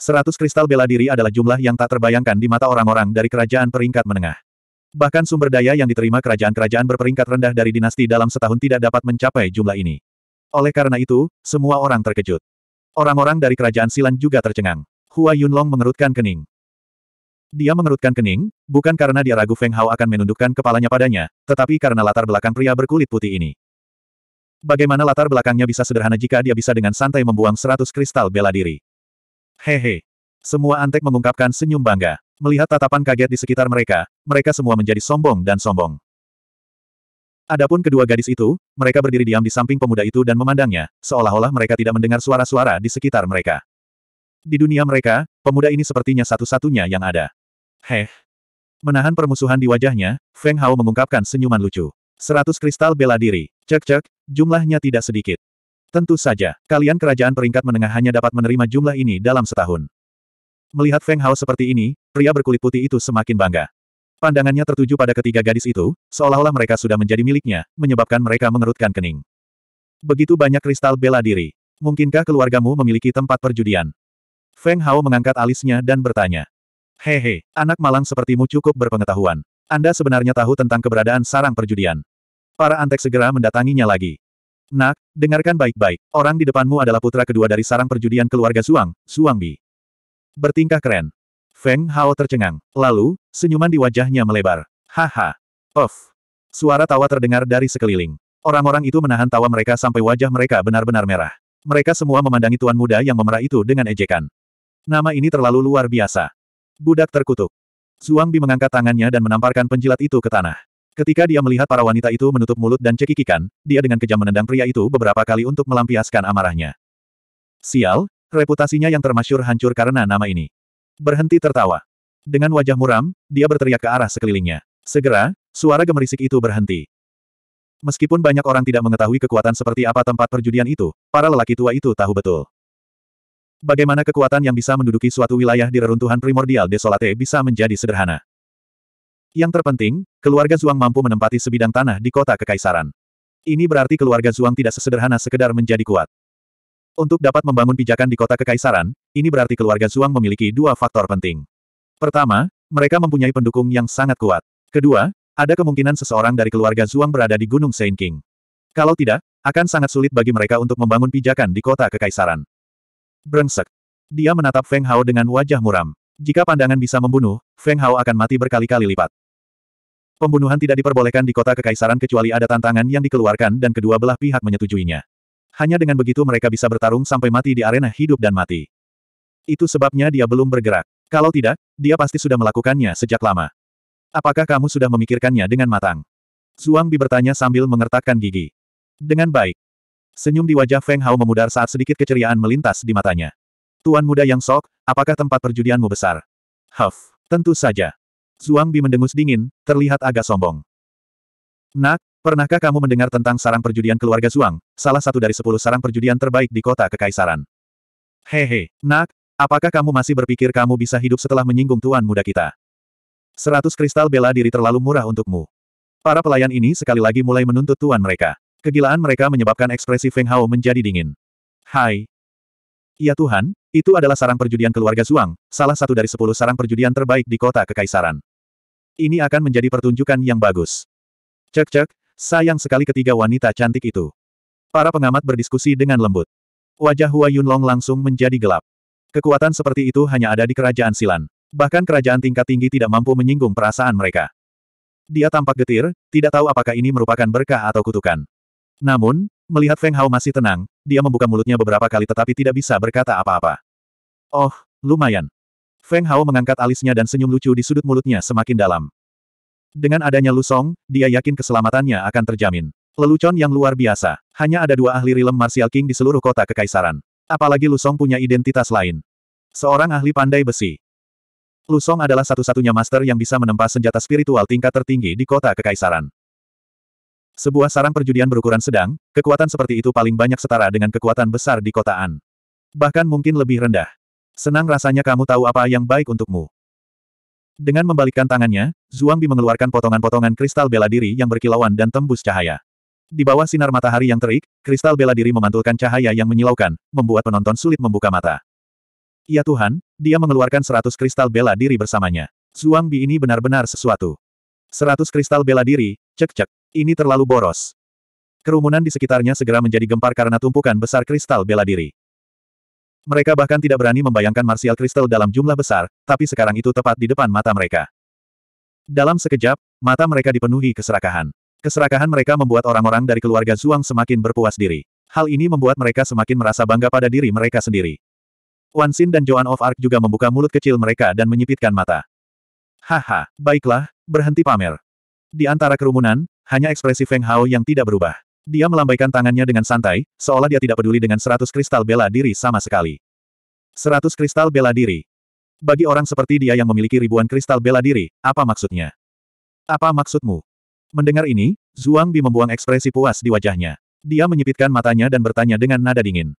Seratus kristal bela diri adalah jumlah yang tak terbayangkan di mata orang-orang dari kerajaan peringkat menengah. Bahkan sumber daya yang diterima kerajaan-kerajaan berperingkat rendah dari dinasti dalam setahun tidak dapat mencapai jumlah ini. Oleh karena itu, semua orang terkejut. Orang-orang dari kerajaan Silan juga tercengang. Hua Yunlong mengerutkan kening. Dia mengerutkan kening, bukan karena dia ragu Feng Hao akan menundukkan kepalanya padanya, tetapi karena latar belakang pria berkulit putih ini. Bagaimana latar belakangnya bisa sederhana jika dia bisa dengan santai membuang seratus kristal bela diri? Hehe. Semua antek mengungkapkan senyum bangga. Melihat tatapan kaget di sekitar mereka, mereka semua menjadi sombong dan sombong. Adapun kedua gadis itu, mereka berdiri diam di samping pemuda itu dan memandangnya, seolah-olah mereka tidak mendengar suara-suara di sekitar mereka. Di dunia mereka, pemuda ini sepertinya satu-satunya yang ada. Heh. Menahan permusuhan di wajahnya, Feng Hao mengungkapkan senyuman lucu. Seratus kristal bela diri. Cek-cek, jumlahnya tidak sedikit. Tentu saja, kalian kerajaan peringkat menengah hanya dapat menerima jumlah ini dalam setahun. Melihat Feng Hao seperti ini, pria berkulit putih itu semakin bangga. Pandangannya tertuju pada ketiga gadis itu, seolah-olah mereka sudah menjadi miliknya, menyebabkan mereka mengerutkan kening. Begitu banyak kristal bela diri. Mungkinkah keluargamu memiliki tempat perjudian? Feng Hao mengangkat alisnya dan bertanya. Hehe, anak malang sepertimu cukup berpengetahuan. Anda sebenarnya tahu tentang keberadaan sarang perjudian. Para antek segera mendatanginya lagi. Nak, dengarkan baik-baik. Orang di depanmu adalah putra kedua dari sarang perjudian keluarga Suang, Suang Bi. Bertingkah keren. Feng Hao tercengang. Lalu, senyuman di wajahnya melebar. Haha. Of. Suara tawa terdengar dari sekeliling. Orang-orang itu menahan tawa mereka sampai wajah mereka benar-benar merah. Mereka semua memandangi tuan muda yang memerah itu dengan ejekan. Nama ini terlalu luar biasa. Budak terkutuk. Suang Bi mengangkat tangannya dan menamparkan penjilat itu ke tanah. Ketika dia melihat para wanita itu menutup mulut dan cekikikan, dia dengan kejam menendang pria itu beberapa kali untuk melampiaskan amarahnya. Sial, reputasinya yang termasyur hancur karena nama ini. Berhenti tertawa. Dengan wajah muram, dia berteriak ke arah sekelilingnya. Segera, suara gemerisik itu berhenti. Meskipun banyak orang tidak mengetahui kekuatan seperti apa tempat perjudian itu, para lelaki tua itu tahu betul. Bagaimana kekuatan yang bisa menduduki suatu wilayah di reruntuhan primordial desolate bisa menjadi sederhana. Yang terpenting, keluarga Zhuang mampu menempati sebidang tanah di kota kekaisaran. Ini berarti keluarga Zhuang tidak sesederhana sekedar menjadi kuat. Untuk dapat membangun pijakan di kota kekaisaran, ini berarti keluarga Zhuang memiliki dua faktor penting. Pertama, mereka mempunyai pendukung yang sangat kuat. Kedua, ada kemungkinan seseorang dari keluarga Zhuang berada di Gunung Saint King. Kalau tidak, akan sangat sulit bagi mereka untuk membangun pijakan di kota kekaisaran. Brengsek. Dia menatap Feng Hao dengan wajah muram. Jika pandangan bisa membunuh, Feng Hao akan mati berkali-kali lipat. Pembunuhan tidak diperbolehkan di kota kekaisaran kecuali ada tantangan yang dikeluarkan dan kedua belah pihak menyetujuinya. Hanya dengan begitu mereka bisa bertarung sampai mati di arena hidup dan mati. Itu sebabnya dia belum bergerak. Kalau tidak, dia pasti sudah melakukannya sejak lama. Apakah kamu sudah memikirkannya dengan matang? Zhuang Bi bertanya sambil mengertakkan gigi. Dengan baik. Senyum di wajah Feng Hao memudar saat sedikit keceriaan melintas di matanya. Tuan muda yang sok, apakah tempat perjudianmu besar? Huff, tentu saja. Zhuang Bi mendengus dingin, terlihat agak sombong. Nak, pernahkah kamu mendengar tentang sarang perjudian keluarga Zhuang, salah satu dari sepuluh sarang perjudian terbaik di kota Kekaisaran? Hehe, nak, apakah kamu masih berpikir kamu bisa hidup setelah menyinggung tuan muda kita? Seratus kristal bela diri terlalu murah untukmu. Para pelayan ini sekali lagi mulai menuntut tuan mereka. Kegilaan mereka menyebabkan ekspresi Feng Hao menjadi dingin. Hai. Ya Tuhan, itu adalah sarang perjudian keluarga Zhuang, salah satu dari sepuluh sarang perjudian terbaik di kota Kekaisaran. Ini akan menjadi pertunjukan yang bagus. Cek-cek, sayang sekali ketiga wanita cantik itu. Para pengamat berdiskusi dengan lembut. Wajah Hua Yunlong langsung menjadi gelap. Kekuatan seperti itu hanya ada di kerajaan Silan. Bahkan kerajaan tingkat tinggi tidak mampu menyinggung perasaan mereka. Dia tampak getir, tidak tahu apakah ini merupakan berkah atau kutukan. Namun, melihat Feng Hao masih tenang, dia membuka mulutnya beberapa kali tetapi tidak bisa berkata apa-apa. Oh, lumayan. Feng Hao mengangkat alisnya dan senyum lucu di sudut mulutnya semakin dalam. Dengan adanya Lu Song, dia yakin keselamatannya akan terjamin. Lelucon yang luar biasa. Hanya ada dua ahli rilem Martial King di seluruh kota kekaisaran. Apalagi Lu Song punya identitas lain. Seorang ahli pandai besi. Lu Song adalah satu-satunya master yang bisa menempa senjata spiritual tingkat tertinggi di kota kekaisaran. Sebuah sarang perjudian berukuran sedang, kekuatan seperti itu paling banyak setara dengan kekuatan besar di kotaan. Bahkan mungkin lebih rendah. Senang rasanya kamu tahu apa yang baik untukmu. Dengan membalikkan tangannya, Zhuangbi mengeluarkan potongan-potongan kristal bela diri yang berkilauan dan tembus cahaya. Di bawah sinar matahari yang terik, kristal bela diri memantulkan cahaya yang menyilaukan, membuat penonton sulit membuka mata. Ya Tuhan, dia mengeluarkan seratus kristal bela diri bersamanya. Zhuangbi ini benar-benar sesuatu. Seratus kristal bela diri, cek-cek, ini terlalu boros. Kerumunan di sekitarnya segera menjadi gempar karena tumpukan besar kristal bela diri. Mereka bahkan tidak berani membayangkan Martial Crystal dalam jumlah besar, tapi sekarang itu tepat di depan mata mereka. Dalam sekejap, mata mereka dipenuhi keserakahan. Keserakahan mereka membuat orang-orang dari keluarga Zhuang semakin berpuas diri. Hal ini membuat mereka semakin merasa bangga pada diri mereka sendiri. Wan Xin dan Joan of Arc juga membuka mulut kecil mereka dan menyipitkan mata. Haha, baiklah, berhenti pamer. Di antara kerumunan, hanya ekspresi Feng Hao yang tidak berubah. Dia melambaikan tangannya dengan santai, seolah dia tidak peduli dengan seratus kristal bela diri sama sekali. Seratus kristal bela diri. Bagi orang seperti dia yang memiliki ribuan kristal bela diri, apa maksudnya? Apa maksudmu? Mendengar ini, Zhuang Bi membuang ekspresi puas di wajahnya. Dia menyipitkan matanya dan bertanya dengan nada dingin.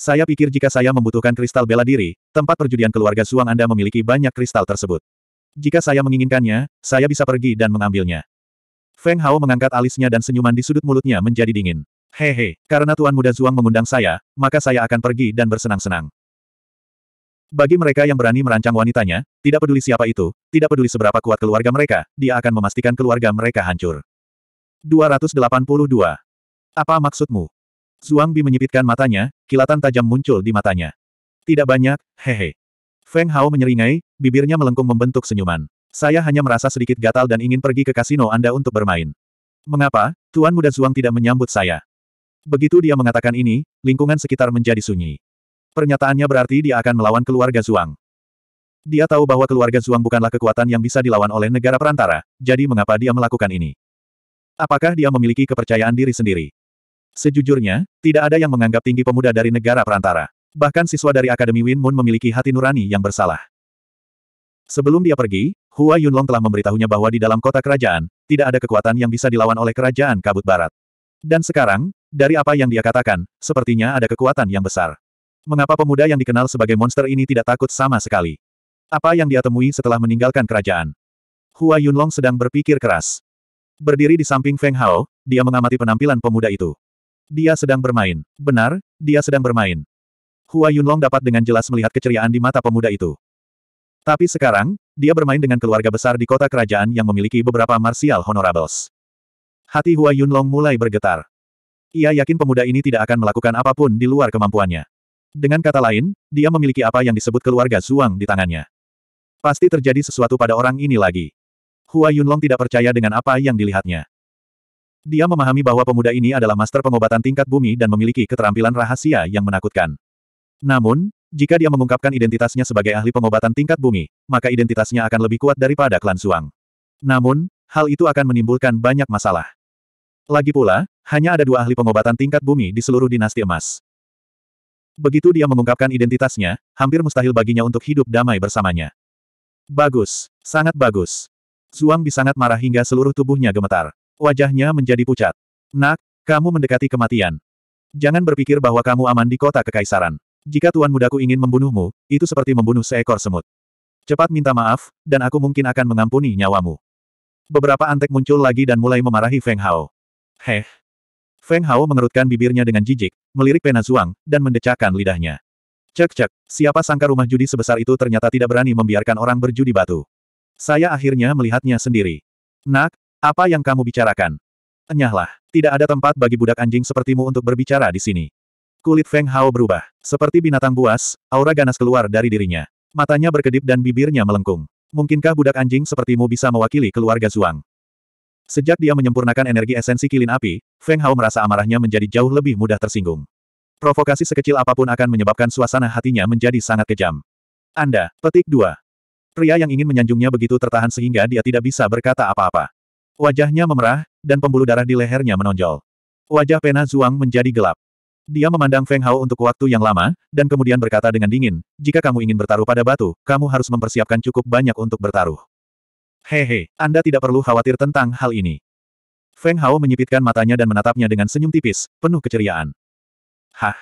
Saya pikir jika saya membutuhkan kristal bela diri, tempat perjudian keluarga Suang Anda memiliki banyak kristal tersebut. Jika saya menginginkannya, saya bisa pergi dan mengambilnya. Feng Hao mengangkat alisnya dan senyuman di sudut mulutnya menjadi dingin. Hehe, karena Tuan Muda Zhuang mengundang saya, maka saya akan pergi dan bersenang-senang. Bagi mereka yang berani merancang wanitanya, tidak peduli siapa itu, tidak peduli seberapa kuat keluarga mereka, dia akan memastikan keluarga mereka hancur. 282. Apa maksudmu? Zhuang Bi menyipitkan matanya, kilatan tajam muncul di matanya. Tidak banyak, hehe. Feng Hao menyeringai, bibirnya melengkung membentuk senyuman. Saya hanya merasa sedikit gatal dan ingin pergi ke kasino Anda untuk bermain. Mengapa, Tuan Muda Zhuang tidak menyambut saya? Begitu dia mengatakan ini, lingkungan sekitar menjadi sunyi. Pernyataannya berarti dia akan melawan keluarga Zhuang. Dia tahu bahwa keluarga Zhuang bukanlah kekuatan yang bisa dilawan oleh negara perantara, jadi mengapa dia melakukan ini? Apakah dia memiliki kepercayaan diri sendiri? Sejujurnya, tidak ada yang menganggap tinggi pemuda dari negara perantara. Bahkan siswa dari Akademi Win Moon memiliki hati nurani yang bersalah. Sebelum dia pergi, Hua Yunlong telah memberitahunya bahwa di dalam kota kerajaan, tidak ada kekuatan yang bisa dilawan oleh kerajaan kabut barat. Dan sekarang, dari apa yang dia katakan, sepertinya ada kekuatan yang besar. Mengapa pemuda yang dikenal sebagai monster ini tidak takut sama sekali? Apa yang dia temui setelah meninggalkan kerajaan? Hua Yunlong sedang berpikir keras. Berdiri di samping Feng Hao, dia mengamati penampilan pemuda itu. Dia sedang bermain. Benar, dia sedang bermain. Hua Yunlong dapat dengan jelas melihat keceriaan di mata pemuda itu. Tapi sekarang, dia bermain dengan keluarga besar di kota kerajaan yang memiliki beberapa martial honorables. Hati Hua Yunlong mulai bergetar. Ia yakin pemuda ini tidak akan melakukan apapun di luar kemampuannya. Dengan kata lain, dia memiliki apa yang disebut keluarga Zhuang di tangannya. Pasti terjadi sesuatu pada orang ini lagi. Hua Yunlong tidak percaya dengan apa yang dilihatnya. Dia memahami bahwa pemuda ini adalah master pengobatan tingkat bumi dan memiliki keterampilan rahasia yang menakutkan. Namun, jika dia mengungkapkan identitasnya sebagai ahli pengobatan tingkat bumi, maka identitasnya akan lebih kuat daripada klan Suang. Namun, hal itu akan menimbulkan banyak masalah. Lagi pula, hanya ada dua ahli pengobatan tingkat bumi di seluruh dinasti emas. Begitu dia mengungkapkan identitasnya, hampir mustahil baginya untuk hidup damai bersamanya. Bagus, sangat bagus. Suang bisa sangat marah hingga seluruh tubuhnya gemetar. Wajahnya menjadi pucat. Nak, kamu mendekati kematian. Jangan berpikir bahwa kamu aman di kota kekaisaran. Jika tuan mudaku ingin membunuhmu, itu seperti membunuh seekor semut. Cepat minta maaf, dan aku mungkin akan mengampuni nyawamu. Beberapa antek muncul lagi dan mulai memarahi Feng Hao. Heh. Feng Hao mengerutkan bibirnya dengan jijik, melirik pena Zuang, dan mendecakkan lidahnya. Cek-cek, siapa sangka rumah judi sebesar itu ternyata tidak berani membiarkan orang berjudi batu. Saya akhirnya melihatnya sendiri. Nak, apa yang kamu bicarakan? Enyahlah, tidak ada tempat bagi budak anjing sepertimu untuk berbicara di sini. Kulit Feng Hao berubah. Seperti binatang buas, aura ganas keluar dari dirinya. Matanya berkedip dan bibirnya melengkung. Mungkinkah budak anjing sepertimu bisa mewakili keluarga Zhuang? Sejak dia menyempurnakan energi esensi kilin api, Feng Hao merasa amarahnya menjadi jauh lebih mudah tersinggung. Provokasi sekecil apapun akan menyebabkan suasana hatinya menjadi sangat kejam. Anda, petik dua. Pria yang ingin menyanjungnya begitu tertahan sehingga dia tidak bisa berkata apa-apa. Wajahnya memerah, dan pembuluh darah di lehernya menonjol. Wajah Pena Zhuang menjadi gelap. Dia memandang Feng Hao untuk waktu yang lama, dan kemudian berkata dengan dingin, jika kamu ingin bertaruh pada batu, kamu harus mempersiapkan cukup banyak untuk bertaruh. Hehe, Anda tidak perlu khawatir tentang hal ini. Feng Hao menyipitkan matanya dan menatapnya dengan senyum tipis, penuh keceriaan. Hah.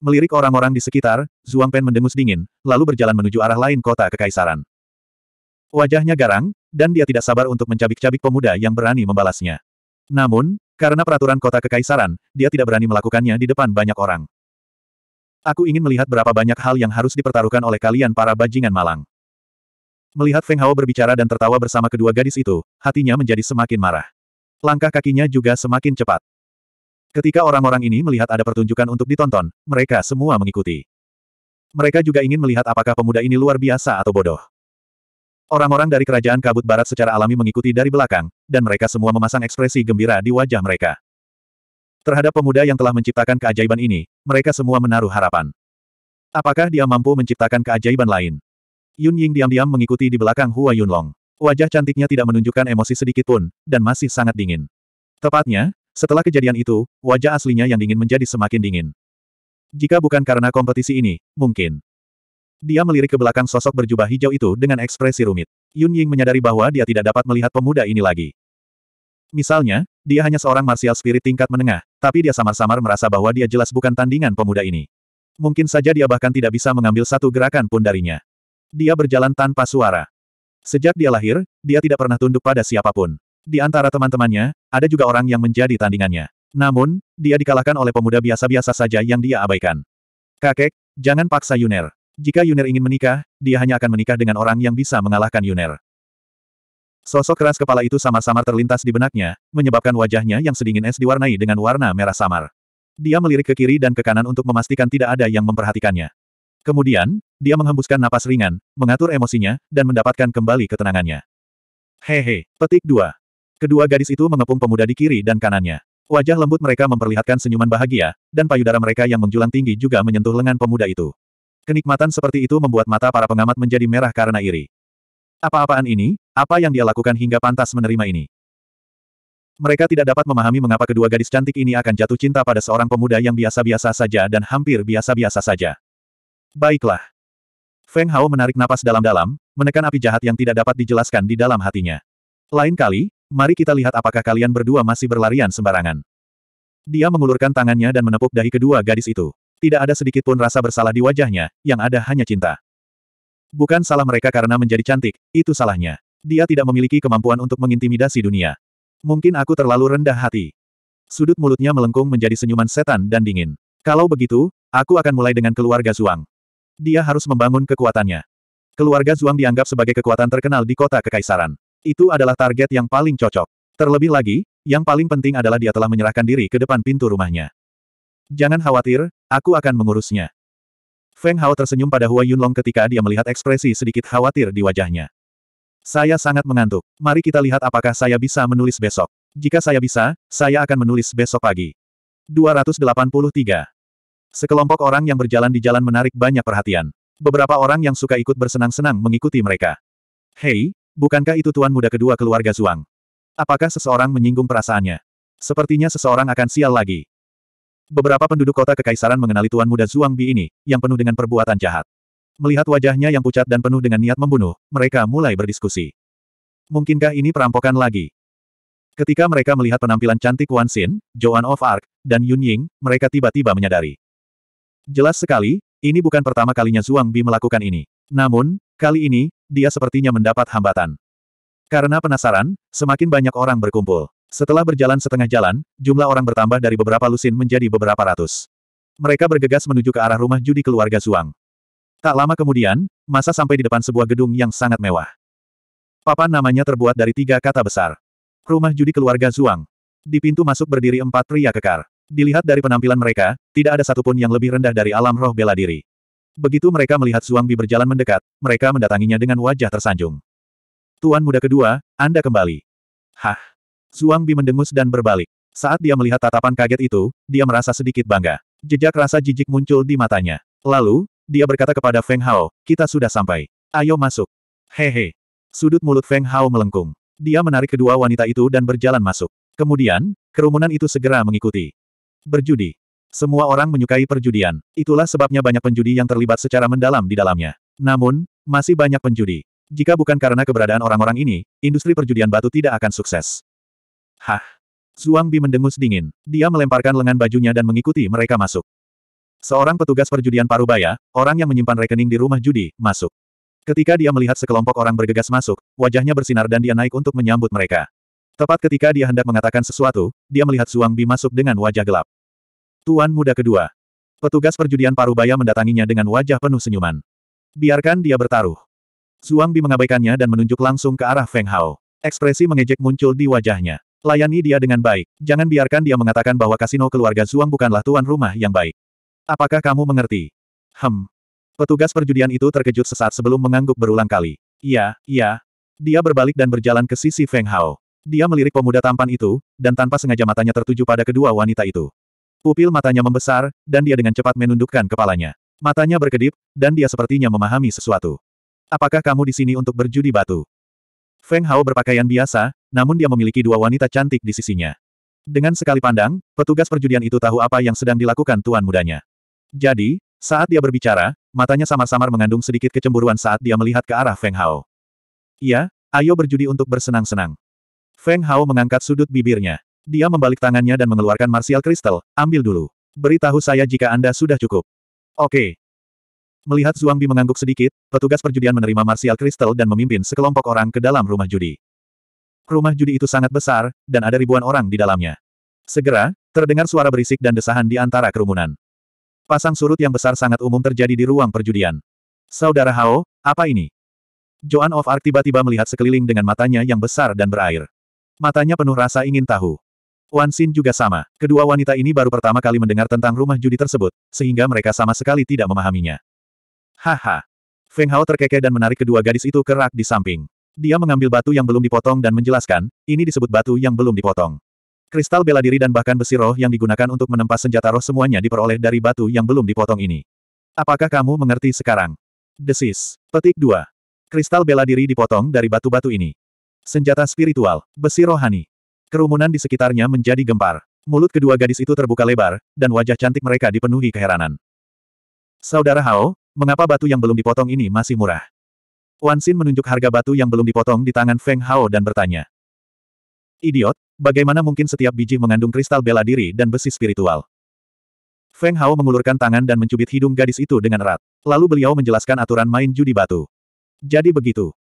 Melirik orang-orang di sekitar, Zhuang Pen mendengus dingin, lalu berjalan menuju arah lain kota kekaisaran. Wajahnya garang, dan dia tidak sabar untuk mencabik-cabik pemuda yang berani membalasnya. Namun, karena peraturan kota kekaisaran, dia tidak berani melakukannya di depan banyak orang. Aku ingin melihat berapa banyak hal yang harus dipertaruhkan oleh kalian para bajingan malang. Melihat Feng Hao berbicara dan tertawa bersama kedua gadis itu, hatinya menjadi semakin marah. Langkah kakinya juga semakin cepat. Ketika orang-orang ini melihat ada pertunjukan untuk ditonton, mereka semua mengikuti. Mereka juga ingin melihat apakah pemuda ini luar biasa atau bodoh. Orang-orang dari kerajaan kabut barat secara alami mengikuti dari belakang, dan mereka semua memasang ekspresi gembira di wajah mereka. Terhadap pemuda yang telah menciptakan keajaiban ini, mereka semua menaruh harapan. Apakah dia mampu menciptakan keajaiban lain? Yun Ying diam-diam mengikuti di belakang Hua Yunlong. Wajah cantiknya tidak menunjukkan emosi sedikit pun, dan masih sangat dingin. Tepatnya, setelah kejadian itu, wajah aslinya yang dingin menjadi semakin dingin. Jika bukan karena kompetisi ini, mungkin dia melirik ke belakang sosok berjubah hijau itu dengan ekspresi rumit. Yun Ying menyadari bahwa dia tidak dapat melihat pemuda ini lagi. Misalnya, dia hanya seorang martial spirit tingkat menengah, tapi dia samar-samar merasa bahwa dia jelas bukan tandingan pemuda ini. Mungkin saja dia bahkan tidak bisa mengambil satu gerakan pun darinya. Dia berjalan tanpa suara. Sejak dia lahir, dia tidak pernah tunduk pada siapapun. Di antara teman-temannya, ada juga orang yang menjadi tandingannya. Namun, dia dikalahkan oleh pemuda biasa-biasa saja yang dia abaikan. Kakek, jangan paksa Yuner. Jika Yuner ingin menikah, dia hanya akan menikah dengan orang yang bisa mengalahkan Yuner. Sosok keras kepala itu samar-samar terlintas di benaknya, menyebabkan wajahnya yang sedingin es diwarnai dengan warna merah samar. Dia melirik ke kiri dan ke kanan untuk memastikan tidak ada yang memperhatikannya. Kemudian, dia menghembuskan napas ringan, mengatur emosinya, dan mendapatkan kembali ketenangannya. Hehe, petik dua. Kedua gadis itu mengepung pemuda di kiri dan kanannya. Wajah lembut mereka memperlihatkan senyuman bahagia, dan payudara mereka yang menjulang tinggi juga menyentuh lengan pemuda itu. Kenikmatan seperti itu membuat mata para pengamat menjadi merah karena iri. Apa-apaan ini? Apa yang dia lakukan hingga pantas menerima ini? Mereka tidak dapat memahami mengapa kedua gadis cantik ini akan jatuh cinta pada seorang pemuda yang biasa-biasa saja dan hampir biasa-biasa saja. Baiklah. Feng Hao menarik napas dalam-dalam, menekan api jahat yang tidak dapat dijelaskan di dalam hatinya. Lain kali, mari kita lihat apakah kalian berdua masih berlarian sembarangan. Dia mengulurkan tangannya dan menepuk dahi kedua gadis itu. Tidak ada sedikit pun rasa bersalah di wajahnya, yang ada hanya cinta. Bukan salah mereka karena menjadi cantik, itu salahnya. Dia tidak memiliki kemampuan untuk mengintimidasi dunia. Mungkin aku terlalu rendah hati. Sudut mulutnya melengkung menjadi senyuman setan dan dingin. Kalau begitu, aku akan mulai dengan keluarga Zhuang. Dia harus membangun kekuatannya. Keluarga Zhuang dianggap sebagai kekuatan terkenal di kota kekaisaran. Itu adalah target yang paling cocok. Terlebih lagi, yang paling penting adalah dia telah menyerahkan diri ke depan pintu rumahnya. Jangan khawatir, aku akan mengurusnya. Feng Hao tersenyum pada Hua Yunlong ketika dia melihat ekspresi sedikit khawatir di wajahnya. Saya sangat mengantuk. Mari kita lihat apakah saya bisa menulis besok. Jika saya bisa, saya akan menulis besok pagi. 283. Sekelompok orang yang berjalan di jalan menarik banyak perhatian. Beberapa orang yang suka ikut bersenang-senang mengikuti mereka. Hei, bukankah itu tuan muda kedua keluarga Zhuang? Apakah seseorang menyinggung perasaannya? Sepertinya seseorang akan sial lagi. Beberapa penduduk kota kekaisaran mengenali Tuan Muda Zhuang Bi ini, yang penuh dengan perbuatan jahat. Melihat wajahnya yang pucat dan penuh dengan niat membunuh, mereka mulai berdiskusi. Mungkinkah ini perampokan lagi? Ketika mereka melihat penampilan cantik Wan Xin, Joan of Arc, dan Yun Ying, mereka tiba-tiba menyadari. Jelas sekali, ini bukan pertama kalinya Zhuang Bi melakukan ini. Namun, kali ini, dia sepertinya mendapat hambatan. Karena penasaran, semakin banyak orang berkumpul. Setelah berjalan setengah jalan, jumlah orang bertambah dari beberapa lusin menjadi beberapa ratus. Mereka bergegas menuju ke arah rumah judi keluarga Zhuang. Tak lama kemudian, masa sampai di depan sebuah gedung yang sangat mewah. Papan namanya terbuat dari tiga kata besar. Rumah judi keluarga Zhuang. Di pintu masuk berdiri empat pria kekar. Dilihat dari penampilan mereka, tidak ada satupun yang lebih rendah dari alam roh bela diri. Begitu mereka melihat Zhuang Bi berjalan mendekat, mereka mendatanginya dengan wajah tersanjung. Tuan muda kedua, Anda kembali. Hah, Suang Bi mendengus dan berbalik. Saat dia melihat tatapan kaget itu, dia merasa sedikit bangga. Jejak rasa jijik muncul di matanya. Lalu, dia berkata kepada Feng Hao, kita sudah sampai. Ayo masuk. Hehe. Sudut mulut Feng Hao melengkung. Dia menarik kedua wanita itu dan berjalan masuk. Kemudian, kerumunan itu segera mengikuti. Berjudi. Semua orang menyukai perjudian. Itulah sebabnya banyak penjudi yang terlibat secara mendalam di dalamnya. Namun, masih banyak penjudi. Jika bukan karena keberadaan orang-orang ini, industri perjudian batu tidak akan sukses. Hah! Zhuang Bi mendengus dingin. Dia melemparkan lengan bajunya dan mengikuti mereka masuk. Seorang petugas perjudian Parubaya, orang yang menyimpan rekening di rumah judi, masuk. Ketika dia melihat sekelompok orang bergegas masuk, wajahnya bersinar dan dia naik untuk menyambut mereka. Tepat ketika dia hendak mengatakan sesuatu, dia melihat Zhuang Bi masuk dengan wajah gelap. Tuan muda kedua. Petugas perjudian Parubaya mendatanginya dengan wajah penuh senyuman. Biarkan dia bertaruh. Zhuang Bi mengabaikannya dan menunjuk langsung ke arah Feng Hao. Ekspresi mengejek muncul di wajahnya. Layani dia dengan baik. Jangan biarkan dia mengatakan bahwa kasino keluarga Zhuang bukanlah tuan rumah yang baik. Apakah kamu mengerti? Hem. Petugas perjudian itu terkejut sesaat sebelum mengangguk berulang kali. Iya, iya. Dia berbalik dan berjalan ke sisi Feng Hao. Dia melirik pemuda tampan itu, dan tanpa sengaja matanya tertuju pada kedua wanita itu. Pupil matanya membesar, dan dia dengan cepat menundukkan kepalanya. Matanya berkedip, dan dia sepertinya memahami sesuatu. Apakah kamu di sini untuk berjudi batu? Feng Hao berpakaian biasa, namun dia memiliki dua wanita cantik di sisinya. Dengan sekali pandang, petugas perjudian itu tahu apa yang sedang dilakukan tuan mudanya. Jadi, saat dia berbicara, matanya samar-samar mengandung sedikit kecemburuan saat dia melihat ke arah Feng Hao. Iya, ayo berjudi untuk bersenang-senang. Feng Hao mengangkat sudut bibirnya. Dia membalik tangannya dan mengeluarkan martial kristal, ambil dulu. Beritahu saya jika Anda sudah cukup. Oke. Melihat Zhuangbi mengangguk sedikit, petugas perjudian menerima martial kristal dan memimpin sekelompok orang ke dalam rumah judi. Rumah judi itu sangat besar, dan ada ribuan orang di dalamnya. Segera, terdengar suara berisik dan desahan di antara kerumunan. Pasang surut yang besar sangat umum terjadi di ruang perjudian. Saudara Hao, apa ini? Joan of Arc tiba-tiba melihat sekeliling dengan matanya yang besar dan berair. Matanya penuh rasa ingin tahu. Wan Xin juga sama. Kedua wanita ini baru pertama kali mendengar tentang rumah judi tersebut, sehingga mereka sama sekali tidak memahaminya. Haha. Feng Hao terkekeh dan menarik kedua gadis itu ke rak di samping. Dia mengambil batu yang belum dipotong dan menjelaskan, ini disebut batu yang belum dipotong. Kristal bela diri dan bahkan besi roh yang digunakan untuk menempa senjata roh semuanya diperoleh dari batu yang belum dipotong ini. Apakah kamu mengerti sekarang? Desis. Petik 2. Kristal bela diri dipotong dari batu-batu ini. Senjata spiritual, besi rohani. Kerumunan di sekitarnya menjadi gempar. Mulut kedua gadis itu terbuka lebar, dan wajah cantik mereka dipenuhi keheranan. Saudara Hao, mengapa batu yang belum dipotong ini masih murah? Wan Xin menunjuk harga batu yang belum dipotong di tangan Feng Hao dan bertanya. Idiot, bagaimana mungkin setiap biji mengandung kristal bela diri dan besi spiritual? Feng Hao mengulurkan tangan dan mencubit hidung gadis itu dengan erat. Lalu beliau menjelaskan aturan main judi batu. Jadi begitu.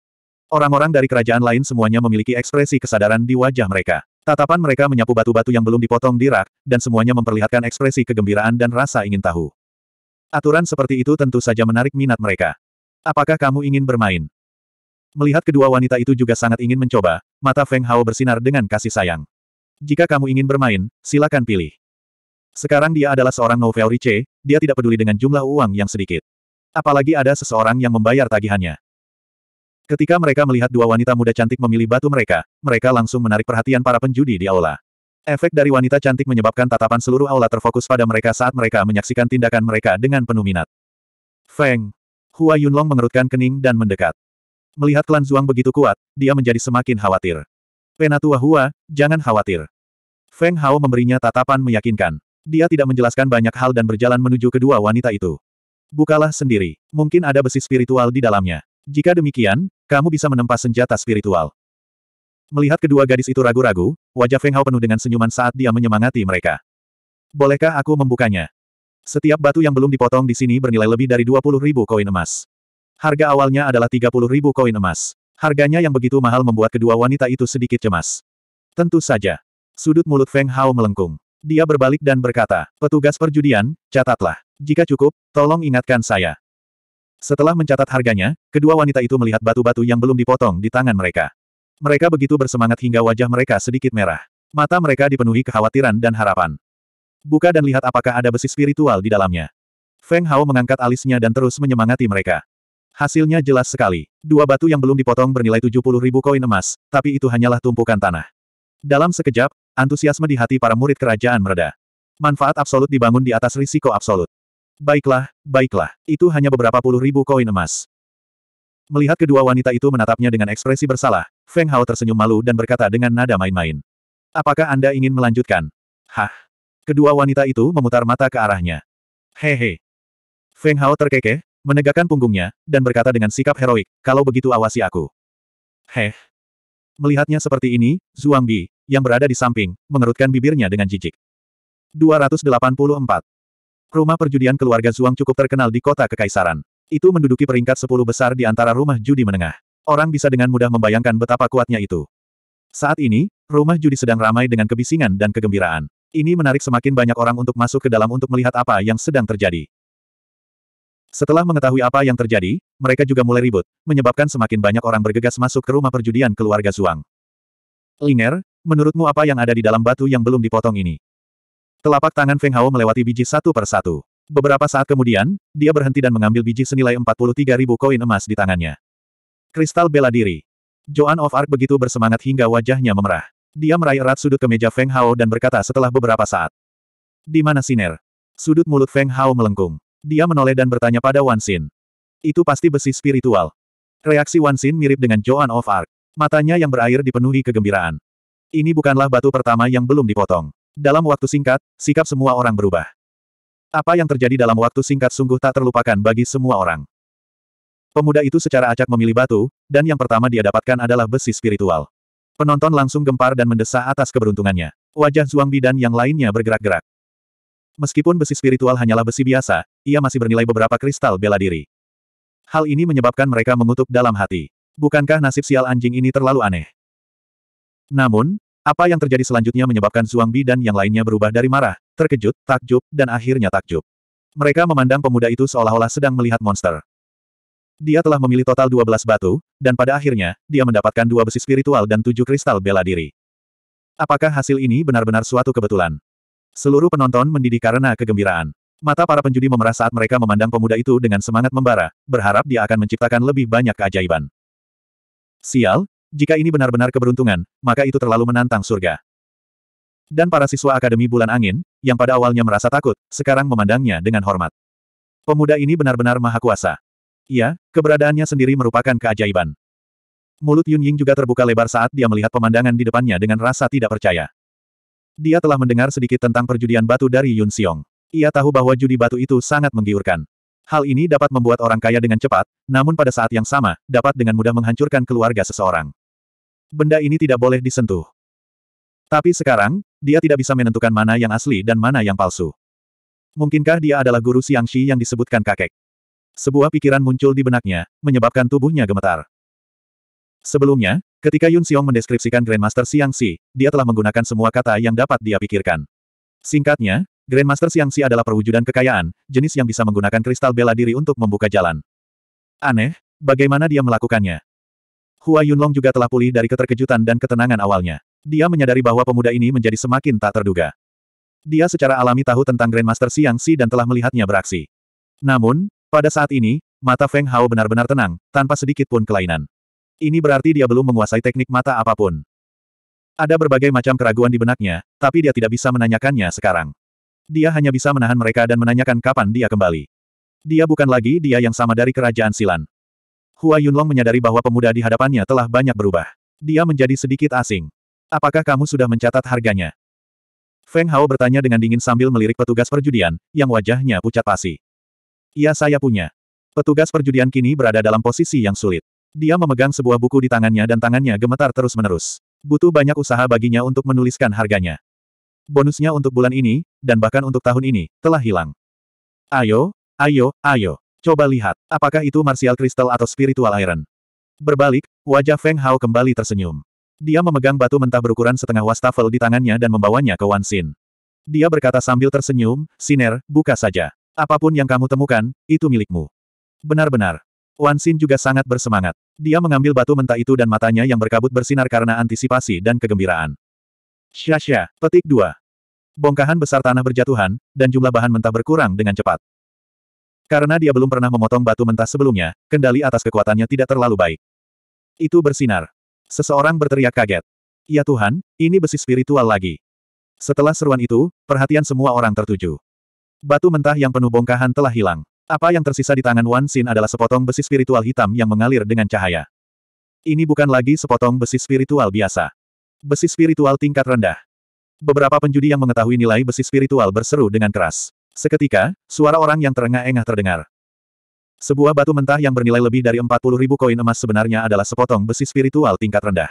Orang-orang dari kerajaan lain semuanya memiliki ekspresi kesadaran di wajah mereka. Tatapan mereka menyapu batu-batu yang belum dipotong di rak, dan semuanya memperlihatkan ekspresi kegembiraan dan rasa ingin tahu. Aturan seperti itu tentu saja menarik minat mereka. Apakah kamu ingin bermain? Melihat kedua wanita itu juga sangat ingin mencoba, mata Feng Hao bersinar dengan kasih sayang. Jika kamu ingin bermain, silakan pilih. Sekarang dia adalah seorang novel riche, dia tidak peduli dengan jumlah uang yang sedikit. Apalagi ada seseorang yang membayar tagihannya. Ketika mereka melihat dua wanita muda cantik memilih batu mereka, mereka langsung menarik perhatian para penjudi di aula. Efek dari wanita cantik menyebabkan tatapan seluruh aula terfokus pada mereka saat mereka menyaksikan tindakan mereka dengan penuh minat. Feng, Hua Yunlong mengerutkan kening dan mendekat. Melihat klan Zhuang begitu kuat, dia menjadi semakin khawatir. Penatua Hua, jangan khawatir. Feng Hao memberinya tatapan meyakinkan. Dia tidak menjelaskan banyak hal dan berjalan menuju kedua wanita itu. Bukalah sendiri. Mungkin ada besi spiritual di dalamnya. Jika demikian, kamu bisa menempa senjata spiritual. Melihat kedua gadis itu ragu-ragu, wajah Feng Hao penuh dengan senyuman saat dia menyemangati mereka. Bolehkah aku membukanya? Setiap batu yang belum dipotong di sini bernilai lebih dari 20 ribu koin emas. Harga awalnya adalah 30 ribu koin emas. Harganya yang begitu mahal membuat kedua wanita itu sedikit cemas. Tentu saja. Sudut mulut Feng Hao melengkung. Dia berbalik dan berkata, petugas perjudian, catatlah. Jika cukup, tolong ingatkan saya. Setelah mencatat harganya, kedua wanita itu melihat batu-batu yang belum dipotong di tangan mereka. Mereka begitu bersemangat hingga wajah mereka sedikit merah. Mata mereka dipenuhi kekhawatiran dan harapan. Buka dan lihat apakah ada besi spiritual di dalamnya. Feng Hao mengangkat alisnya dan terus menyemangati mereka. Hasilnya jelas sekali. Dua batu yang belum dipotong bernilai 70 ribu koin emas, tapi itu hanyalah tumpukan tanah. Dalam sekejap, antusiasme di hati para murid kerajaan mereda. Manfaat absolut dibangun di atas risiko absolut. Baiklah, baiklah, itu hanya beberapa puluh ribu koin emas. Melihat kedua wanita itu menatapnya dengan ekspresi bersalah, Feng Hao tersenyum malu dan berkata dengan nada main-main. Apakah Anda ingin melanjutkan? Hah? Kedua wanita itu memutar mata ke arahnya. Hehe. Feng Hao terkekeh, menegakkan punggungnya, dan berkata dengan sikap heroik, kalau begitu awasi aku. Heh. Melihatnya seperti ini, Zhuang Bi, yang berada di samping, mengerutkan bibirnya dengan jijik. 284. Rumah perjudian keluarga Zhuang cukup terkenal di kota Kekaisaran. Itu menduduki peringkat 10 besar di antara rumah judi menengah. Orang bisa dengan mudah membayangkan betapa kuatnya itu. Saat ini, rumah judi sedang ramai dengan kebisingan dan kegembiraan. Ini menarik semakin banyak orang untuk masuk ke dalam untuk melihat apa yang sedang terjadi. Setelah mengetahui apa yang terjadi, mereka juga mulai ribut, menyebabkan semakin banyak orang bergegas masuk ke rumah perjudian keluarga Zhuang. Linger, menurutmu apa yang ada di dalam batu yang belum dipotong ini? Telapak tangan Feng Hao melewati biji satu per satu. Beberapa saat kemudian, dia berhenti dan mengambil biji senilai 43 ribu koin emas di tangannya. Kristal bela diri. Joan of Arc begitu bersemangat hingga wajahnya memerah. Dia meraih erat sudut kemeja Feng Hao dan berkata setelah beberapa saat. Di mana siner? Sudut mulut Feng Hao melengkung. Dia menoleh dan bertanya pada Wan Xin. Itu pasti besi spiritual. Reaksi Wan Xin mirip dengan Joan of Arc. Matanya yang berair dipenuhi kegembiraan. Ini bukanlah batu pertama yang belum dipotong. Dalam waktu singkat, sikap semua orang berubah. Apa yang terjadi dalam waktu singkat sungguh tak terlupakan bagi semua orang. Pemuda itu secara acak memilih batu, dan yang pertama dia dapatkan adalah besi spiritual. Penonton langsung gempar dan mendesah atas keberuntungannya. Wajah Zhuang Bi dan yang lainnya bergerak-gerak. Meskipun besi spiritual hanyalah besi biasa, ia masih bernilai beberapa kristal bela diri. Hal ini menyebabkan mereka mengutuk dalam hati. Bukankah nasib sial anjing ini terlalu aneh? Namun, apa yang terjadi selanjutnya menyebabkan Zhuang Bi dan yang lainnya berubah dari marah, terkejut, takjub, dan akhirnya takjub. Mereka memandang pemuda itu seolah-olah sedang melihat monster. Dia telah memilih total 12 batu, dan pada akhirnya, dia mendapatkan dua besi spiritual dan tujuh kristal bela diri. Apakah hasil ini benar-benar suatu kebetulan? Seluruh penonton mendidih karena kegembiraan. Mata para penjudi memerah saat mereka memandang pemuda itu dengan semangat membara, berharap dia akan menciptakan lebih banyak keajaiban. Sial, jika ini benar-benar keberuntungan, maka itu terlalu menantang surga. Dan para siswa Akademi Bulan Angin, yang pada awalnya merasa takut, sekarang memandangnya dengan hormat. Pemuda ini benar-benar maha kuasa. Iya, keberadaannya sendiri merupakan keajaiban. Mulut Yun Ying juga terbuka lebar saat dia melihat pemandangan di depannya dengan rasa tidak percaya. Dia telah mendengar sedikit tentang perjudian batu dari Yun Xiong. Ia tahu bahwa judi batu itu sangat menggiurkan. Hal ini dapat membuat orang kaya dengan cepat, namun pada saat yang sama, dapat dengan mudah menghancurkan keluarga seseorang. Benda ini tidak boleh disentuh. Tapi sekarang, dia tidak bisa menentukan mana yang asli dan mana yang palsu. Mungkinkah dia adalah guru Xiangxi yang disebutkan kakek? Sebuah pikiran muncul di benaknya, menyebabkan tubuhnya gemetar. Sebelumnya, ketika Yun Xiong mendeskripsikan Grandmaster Xiang Xi, dia telah menggunakan semua kata yang dapat dia pikirkan. Singkatnya, Grandmaster Xiang Xi adalah perwujudan kekayaan, jenis yang bisa menggunakan kristal bela diri untuk membuka jalan. Aneh, bagaimana dia melakukannya? Hua Yunlong juga telah pulih dari keterkejutan dan ketenangan awalnya. Dia menyadari bahwa pemuda ini menjadi semakin tak terduga. Dia secara alami tahu tentang Grandmaster Xiang Xi dan telah melihatnya beraksi. Namun, pada saat ini, mata Feng Hao benar-benar tenang, tanpa sedikit pun kelainan. Ini berarti dia belum menguasai teknik mata apapun. Ada berbagai macam keraguan di benaknya, tapi dia tidak bisa menanyakannya sekarang. Dia hanya bisa menahan mereka dan menanyakan kapan dia kembali. Dia bukan lagi dia yang sama dari kerajaan Silan. Hua Yunlong menyadari bahwa pemuda di hadapannya telah banyak berubah. Dia menjadi sedikit asing. Apakah kamu sudah mencatat harganya? Feng Hao bertanya dengan dingin sambil melirik petugas perjudian, yang wajahnya pucat pasi. Ya saya punya. Petugas perjudian kini berada dalam posisi yang sulit. Dia memegang sebuah buku di tangannya dan tangannya gemetar terus-menerus. Butuh banyak usaha baginya untuk menuliskan harganya. Bonusnya untuk bulan ini, dan bahkan untuk tahun ini, telah hilang. Ayo, ayo, ayo. Coba lihat, apakah itu martial crystal atau spiritual iron. Berbalik, wajah Feng Hao kembali tersenyum. Dia memegang batu mentah berukuran setengah wastafel di tangannya dan membawanya ke Wan Xin. Dia berkata sambil tersenyum, Siner, buka saja. Apapun yang kamu temukan, itu milikmu. Benar-benar. Wan Xin juga sangat bersemangat. Dia mengambil batu mentah itu dan matanya yang berkabut bersinar karena antisipasi dan kegembiraan. Syasya, petik dua. Bongkahan besar tanah berjatuhan, dan jumlah bahan mentah berkurang dengan cepat. Karena dia belum pernah memotong batu mentah sebelumnya, kendali atas kekuatannya tidak terlalu baik. Itu bersinar. Seseorang berteriak kaget. Ya Tuhan, ini besi spiritual lagi. Setelah seruan itu, perhatian semua orang tertuju. Batu mentah yang penuh bongkahan telah hilang. Apa yang tersisa di tangan Wan Xin adalah sepotong besi spiritual hitam yang mengalir dengan cahaya. Ini bukan lagi sepotong besi spiritual biasa. Besi spiritual tingkat rendah. Beberapa penjudi yang mengetahui nilai besi spiritual berseru dengan keras. Seketika, suara orang yang terengah-engah terdengar. Sebuah batu mentah yang bernilai lebih dari 40 ribu koin emas sebenarnya adalah sepotong besi spiritual tingkat rendah.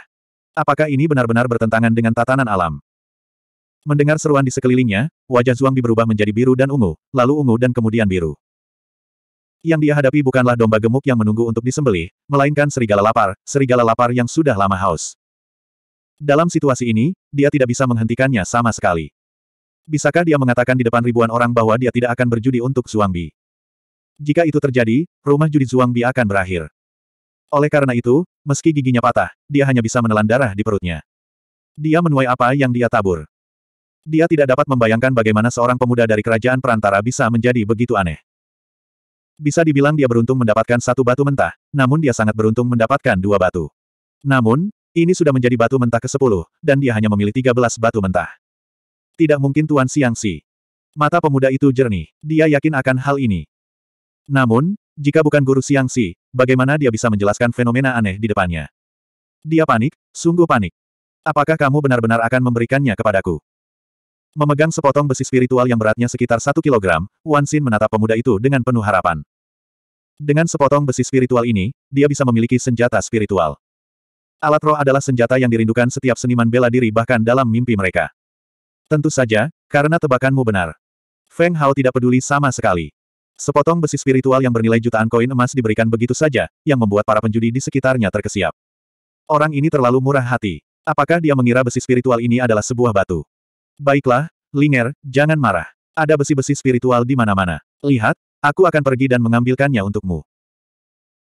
Apakah ini benar-benar bertentangan dengan tatanan alam? Mendengar seruan di sekelilingnya, wajah Bi berubah menjadi biru dan ungu, lalu ungu dan kemudian biru. Yang dia hadapi bukanlah domba gemuk yang menunggu untuk disembelih, melainkan serigala lapar, serigala lapar yang sudah lama haus. Dalam situasi ini, dia tidak bisa menghentikannya sama sekali. Bisakah dia mengatakan di depan ribuan orang bahwa dia tidak akan berjudi untuk Zhuangbi? Jika itu terjadi, rumah judi Zhuangbi akan berakhir. Oleh karena itu, meski giginya patah, dia hanya bisa menelan darah di perutnya. Dia menuai apa yang dia tabur. Dia tidak dapat membayangkan bagaimana seorang pemuda dari kerajaan perantara bisa menjadi begitu aneh. Bisa dibilang dia beruntung mendapatkan satu batu mentah, namun dia sangat beruntung mendapatkan dua batu. Namun, ini sudah menjadi batu mentah ke-10, dan dia hanya memilih 13 batu mentah. Tidak mungkin Tuan Siang Si. Mata pemuda itu jernih, dia yakin akan hal ini. Namun, jika bukan guru Siang Si, bagaimana dia bisa menjelaskan fenomena aneh di depannya? Dia panik, sungguh panik. Apakah kamu benar-benar akan memberikannya kepadaku? Memegang sepotong besi spiritual yang beratnya sekitar satu kilogram, Wan Xin menatap pemuda itu dengan penuh harapan. Dengan sepotong besi spiritual ini, dia bisa memiliki senjata spiritual. Alat roh adalah senjata yang dirindukan setiap seniman bela diri bahkan dalam mimpi mereka. Tentu saja, karena tebakanmu benar. Feng Hao tidak peduli sama sekali. Sepotong besi spiritual yang bernilai jutaan koin emas diberikan begitu saja, yang membuat para penjudi di sekitarnya terkesiap. Orang ini terlalu murah hati. Apakah dia mengira besi spiritual ini adalah sebuah batu? Baiklah, Linger, jangan marah. Ada besi-besi spiritual di mana-mana. Lihat, aku akan pergi dan mengambilkannya untukmu.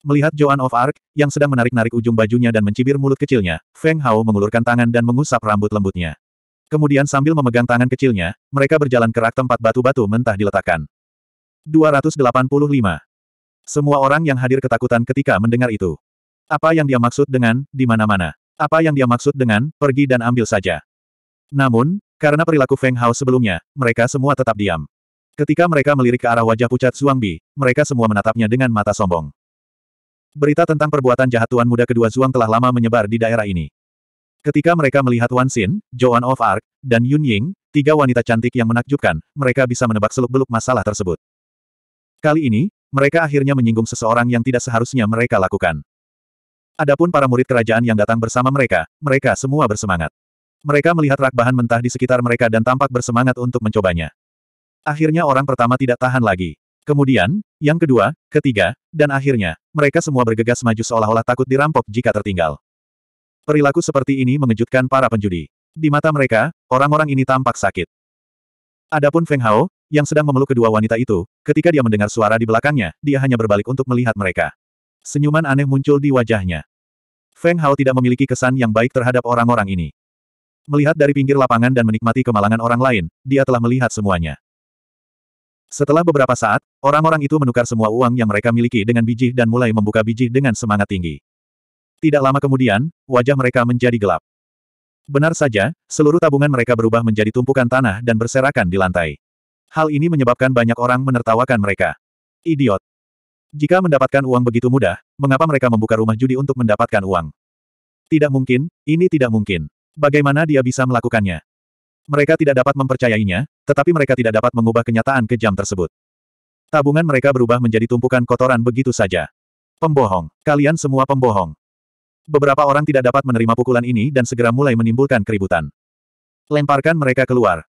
Melihat Joan of Arc, yang sedang menarik-narik ujung bajunya dan mencibir mulut kecilnya, Feng Hao mengulurkan tangan dan mengusap rambut lembutnya. Kemudian sambil memegang tangan kecilnya, mereka berjalan kerak tempat batu-batu mentah diletakkan. 285. Semua orang yang hadir ketakutan ketika mendengar itu. Apa yang dia maksud dengan, di mana-mana? Apa yang dia maksud dengan, pergi dan ambil saja? Namun, karena perilaku Feng Hao sebelumnya, mereka semua tetap diam. Ketika mereka melirik ke arah wajah pucat Zhuang Bi, mereka semua menatapnya dengan mata sombong. Berita tentang perbuatan jahat Tuan Muda kedua Zhuang telah lama menyebar di daerah ini. Ketika mereka melihat Wan Xin, Joan of Arc, dan Yun Ying, tiga wanita cantik yang menakjubkan, mereka bisa menebak seluk-beluk masalah tersebut. Kali ini, mereka akhirnya menyinggung seseorang yang tidak seharusnya mereka lakukan. Adapun para murid kerajaan yang datang bersama mereka, mereka semua bersemangat. Mereka melihat rak bahan mentah di sekitar mereka dan tampak bersemangat untuk mencobanya. Akhirnya orang pertama tidak tahan lagi. Kemudian, yang kedua, ketiga, dan akhirnya, mereka semua bergegas maju seolah-olah takut dirampok jika tertinggal. Perilaku seperti ini mengejutkan para penjudi. Di mata mereka, orang-orang ini tampak sakit. Adapun Feng Hao, yang sedang memeluk kedua wanita itu, ketika dia mendengar suara di belakangnya, dia hanya berbalik untuk melihat mereka. Senyuman aneh muncul di wajahnya. Feng Hao tidak memiliki kesan yang baik terhadap orang-orang ini. Melihat dari pinggir lapangan dan menikmati kemalangan orang lain, dia telah melihat semuanya. Setelah beberapa saat, orang-orang itu menukar semua uang yang mereka miliki dengan biji dan mulai membuka biji dengan semangat tinggi. Tidak lama kemudian, wajah mereka menjadi gelap. Benar saja, seluruh tabungan mereka berubah menjadi tumpukan tanah dan berserakan di lantai. Hal ini menyebabkan banyak orang menertawakan mereka. Idiot. Jika mendapatkan uang begitu mudah, mengapa mereka membuka rumah judi untuk mendapatkan uang? Tidak mungkin, ini tidak mungkin. Bagaimana dia bisa melakukannya? Mereka tidak dapat mempercayainya, tetapi mereka tidak dapat mengubah kenyataan kejam tersebut. Tabungan mereka berubah menjadi tumpukan kotoran begitu saja. Pembohong. Kalian semua pembohong. Beberapa orang tidak dapat menerima pukulan ini dan segera mulai menimbulkan keributan. Lemparkan mereka keluar.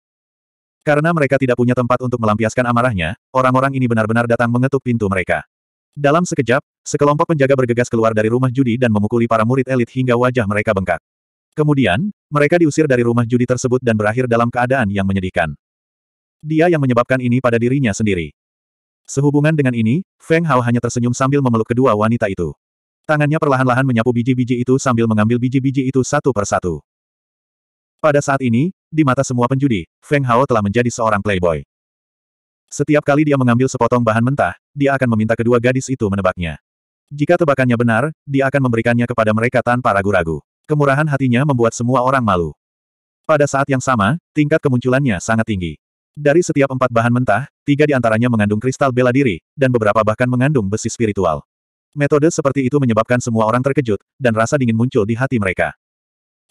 Karena mereka tidak punya tempat untuk melampiaskan amarahnya, orang-orang ini benar-benar datang mengetuk pintu mereka. Dalam sekejap, sekelompok penjaga bergegas keluar dari rumah judi dan memukuli para murid elit hingga wajah mereka bengkak. Kemudian, mereka diusir dari rumah judi tersebut dan berakhir dalam keadaan yang menyedihkan. Dia yang menyebabkan ini pada dirinya sendiri. Sehubungan dengan ini, Feng Hao hanya tersenyum sambil memeluk kedua wanita itu. Tangannya perlahan-lahan menyapu biji-biji itu sambil mengambil biji-biji itu satu per satu. Pada saat ini, di mata semua penjudi, Feng Hao telah menjadi seorang playboy. Setiap kali dia mengambil sepotong bahan mentah, dia akan meminta kedua gadis itu menebaknya. Jika tebakannya benar, dia akan memberikannya kepada mereka tanpa ragu-ragu. Kemurahan hatinya membuat semua orang malu. Pada saat yang sama, tingkat kemunculannya sangat tinggi. Dari setiap empat bahan mentah, tiga di antaranya mengandung kristal bela diri, dan beberapa bahkan mengandung besi spiritual. Metode seperti itu menyebabkan semua orang terkejut, dan rasa dingin muncul di hati mereka.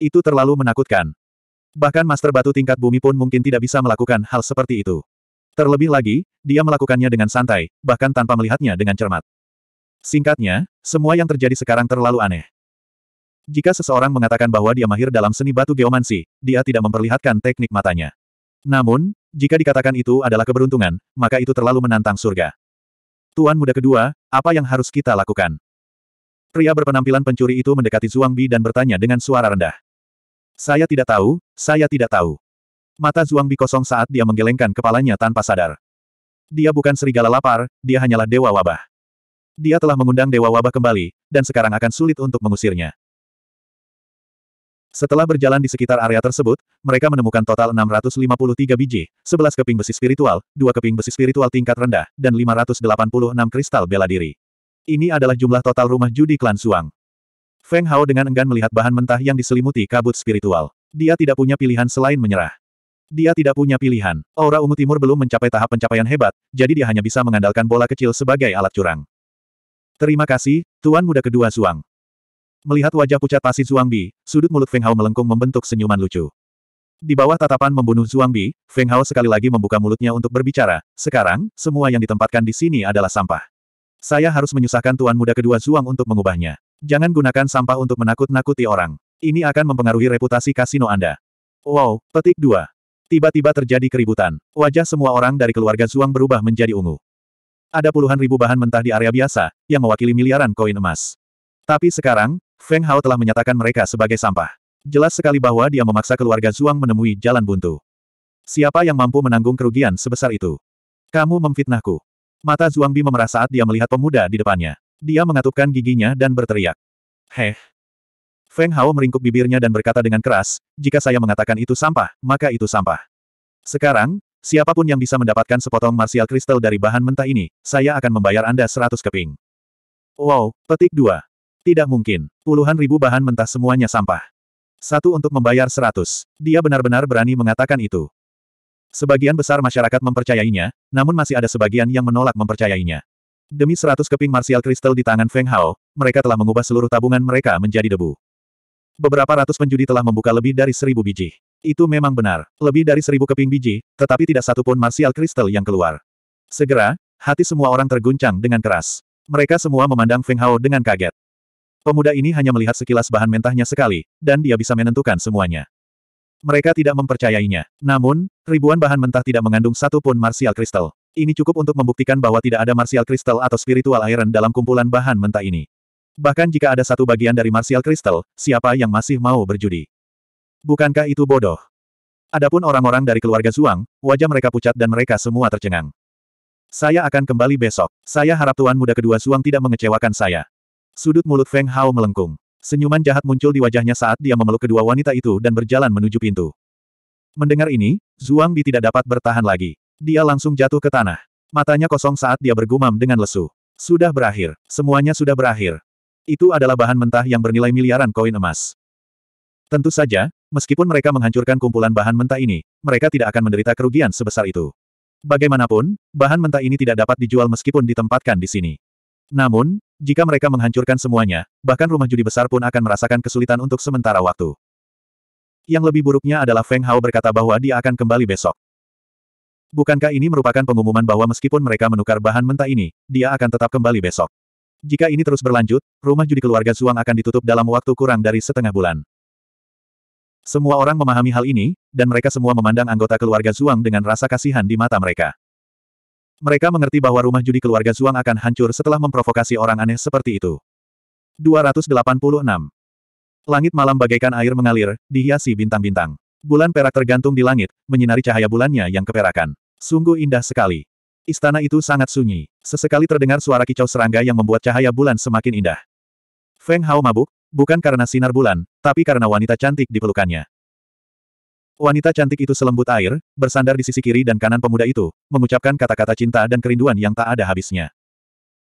Itu terlalu menakutkan. Bahkan Master Batu tingkat bumi pun mungkin tidak bisa melakukan hal seperti itu. Terlebih lagi, dia melakukannya dengan santai, bahkan tanpa melihatnya dengan cermat. Singkatnya, semua yang terjadi sekarang terlalu aneh. Jika seseorang mengatakan bahwa dia mahir dalam seni batu geomansi, dia tidak memperlihatkan teknik matanya. Namun, jika dikatakan itu adalah keberuntungan, maka itu terlalu menantang surga. Tuan muda kedua, apa yang harus kita lakukan? Pria berpenampilan pencuri itu mendekati Zhuang Bi dan bertanya dengan suara rendah. Saya tidak tahu, saya tidak tahu. Mata Zhuang Bi kosong saat dia menggelengkan kepalanya tanpa sadar. Dia bukan serigala lapar, dia hanyalah dewa wabah. Dia telah mengundang dewa wabah kembali, dan sekarang akan sulit untuk mengusirnya. Setelah berjalan di sekitar area tersebut, mereka menemukan total 653 biji, 11 keping besi spiritual, 2 keping besi spiritual tingkat rendah, dan 586 kristal bela diri. Ini adalah jumlah total rumah judi klan Suang. Feng Hao dengan enggan melihat bahan mentah yang diselimuti kabut spiritual. Dia tidak punya pilihan selain menyerah. Dia tidak punya pilihan. Aura ungu timur belum mencapai tahap pencapaian hebat, jadi dia hanya bisa mengandalkan bola kecil sebagai alat curang. Terima kasih, Tuan Muda Kedua Suang. Melihat wajah pucat pasi Zhuang Bi, sudut mulut Feng Hao melengkung membentuk senyuman lucu. Di bawah tatapan membunuh Zhuang Bi, Feng Hao sekali lagi membuka mulutnya untuk berbicara, sekarang, semua yang ditempatkan di sini adalah sampah. Saya harus menyusahkan tuan muda kedua Zhuang untuk mengubahnya. Jangan gunakan sampah untuk menakut-nakuti orang. Ini akan mempengaruhi reputasi kasino Anda. Wow, petik 2. Tiba-tiba terjadi keributan. Wajah semua orang dari keluarga Zhuang berubah menjadi ungu. Ada puluhan ribu bahan mentah di area biasa, yang mewakili miliaran koin emas. Tapi sekarang, Feng Hao telah menyatakan mereka sebagai sampah. Jelas sekali bahwa dia memaksa keluarga Zhuang menemui jalan buntu. Siapa yang mampu menanggung kerugian sebesar itu? Kamu memfitnahku. Mata Zhuang Bi memerah saat dia melihat pemuda di depannya. Dia mengatupkan giginya dan berteriak. Heh. Feng Hao meringkuk bibirnya dan berkata dengan keras, jika saya mengatakan itu sampah, maka itu sampah. Sekarang, siapapun yang bisa mendapatkan sepotong martial kristal dari bahan mentah ini, saya akan membayar Anda seratus keping. Wow, petik dua. Tidak mungkin. Puluhan ribu bahan mentah semuanya sampah. Satu untuk membayar seratus. Dia benar-benar berani mengatakan itu. Sebagian besar masyarakat mempercayainya, namun masih ada sebagian yang menolak mempercayainya. Demi seratus keping martial kristal di tangan Feng Hao, mereka telah mengubah seluruh tabungan mereka menjadi debu. Beberapa ratus penjudi telah membuka lebih dari seribu biji. Itu memang benar, lebih dari seribu keping biji, tetapi tidak satu pun martial kristal yang keluar. Segera, hati semua orang terguncang dengan keras. Mereka semua memandang Feng Hao dengan kaget. Pemuda ini hanya melihat sekilas bahan mentahnya sekali, dan dia bisa menentukan semuanya. Mereka tidak mempercayainya. Namun, ribuan bahan mentah tidak mengandung satu pun martial kristal. Ini cukup untuk membuktikan bahwa tidak ada martial kristal atau spiritual iron dalam kumpulan bahan mentah ini. Bahkan jika ada satu bagian dari martial kristal, siapa yang masih mau berjudi? Bukankah itu bodoh? Adapun orang-orang dari keluarga Zhuang, wajah mereka pucat dan mereka semua tercengang. Saya akan kembali besok. Saya harap tuan muda kedua Zhuang tidak mengecewakan saya. Sudut mulut Feng Hao melengkung. Senyuman jahat muncul di wajahnya saat dia memeluk kedua wanita itu dan berjalan menuju pintu. Mendengar ini, Zhuang Bi tidak dapat bertahan lagi. Dia langsung jatuh ke tanah. Matanya kosong saat dia bergumam dengan lesu. Sudah berakhir. Semuanya sudah berakhir. Itu adalah bahan mentah yang bernilai miliaran koin emas. Tentu saja, meskipun mereka menghancurkan kumpulan bahan mentah ini, mereka tidak akan menderita kerugian sebesar itu. Bagaimanapun, bahan mentah ini tidak dapat dijual meskipun ditempatkan di sini. Namun, jika mereka menghancurkan semuanya, bahkan rumah judi besar pun akan merasakan kesulitan untuk sementara waktu. Yang lebih buruknya adalah Feng Hao berkata bahwa dia akan kembali besok. Bukankah ini merupakan pengumuman bahwa meskipun mereka menukar bahan mentah ini, dia akan tetap kembali besok? Jika ini terus berlanjut, rumah judi keluarga Zhuang akan ditutup dalam waktu kurang dari setengah bulan. Semua orang memahami hal ini, dan mereka semua memandang anggota keluarga Zhuang dengan rasa kasihan di mata mereka. Mereka mengerti bahwa rumah judi keluarga Zhuang akan hancur setelah memprovokasi orang aneh seperti itu. 286. Langit malam bagaikan air mengalir, dihiasi bintang-bintang. Bulan perak tergantung di langit, menyinari cahaya bulannya yang keperakan. Sungguh indah sekali. Istana itu sangat sunyi. Sesekali terdengar suara kicau serangga yang membuat cahaya bulan semakin indah. Feng Hao mabuk, bukan karena sinar bulan, tapi karena wanita cantik di pelukannya. Wanita cantik itu selembut air, bersandar di sisi kiri dan kanan pemuda itu, mengucapkan kata-kata cinta dan kerinduan yang tak ada habisnya.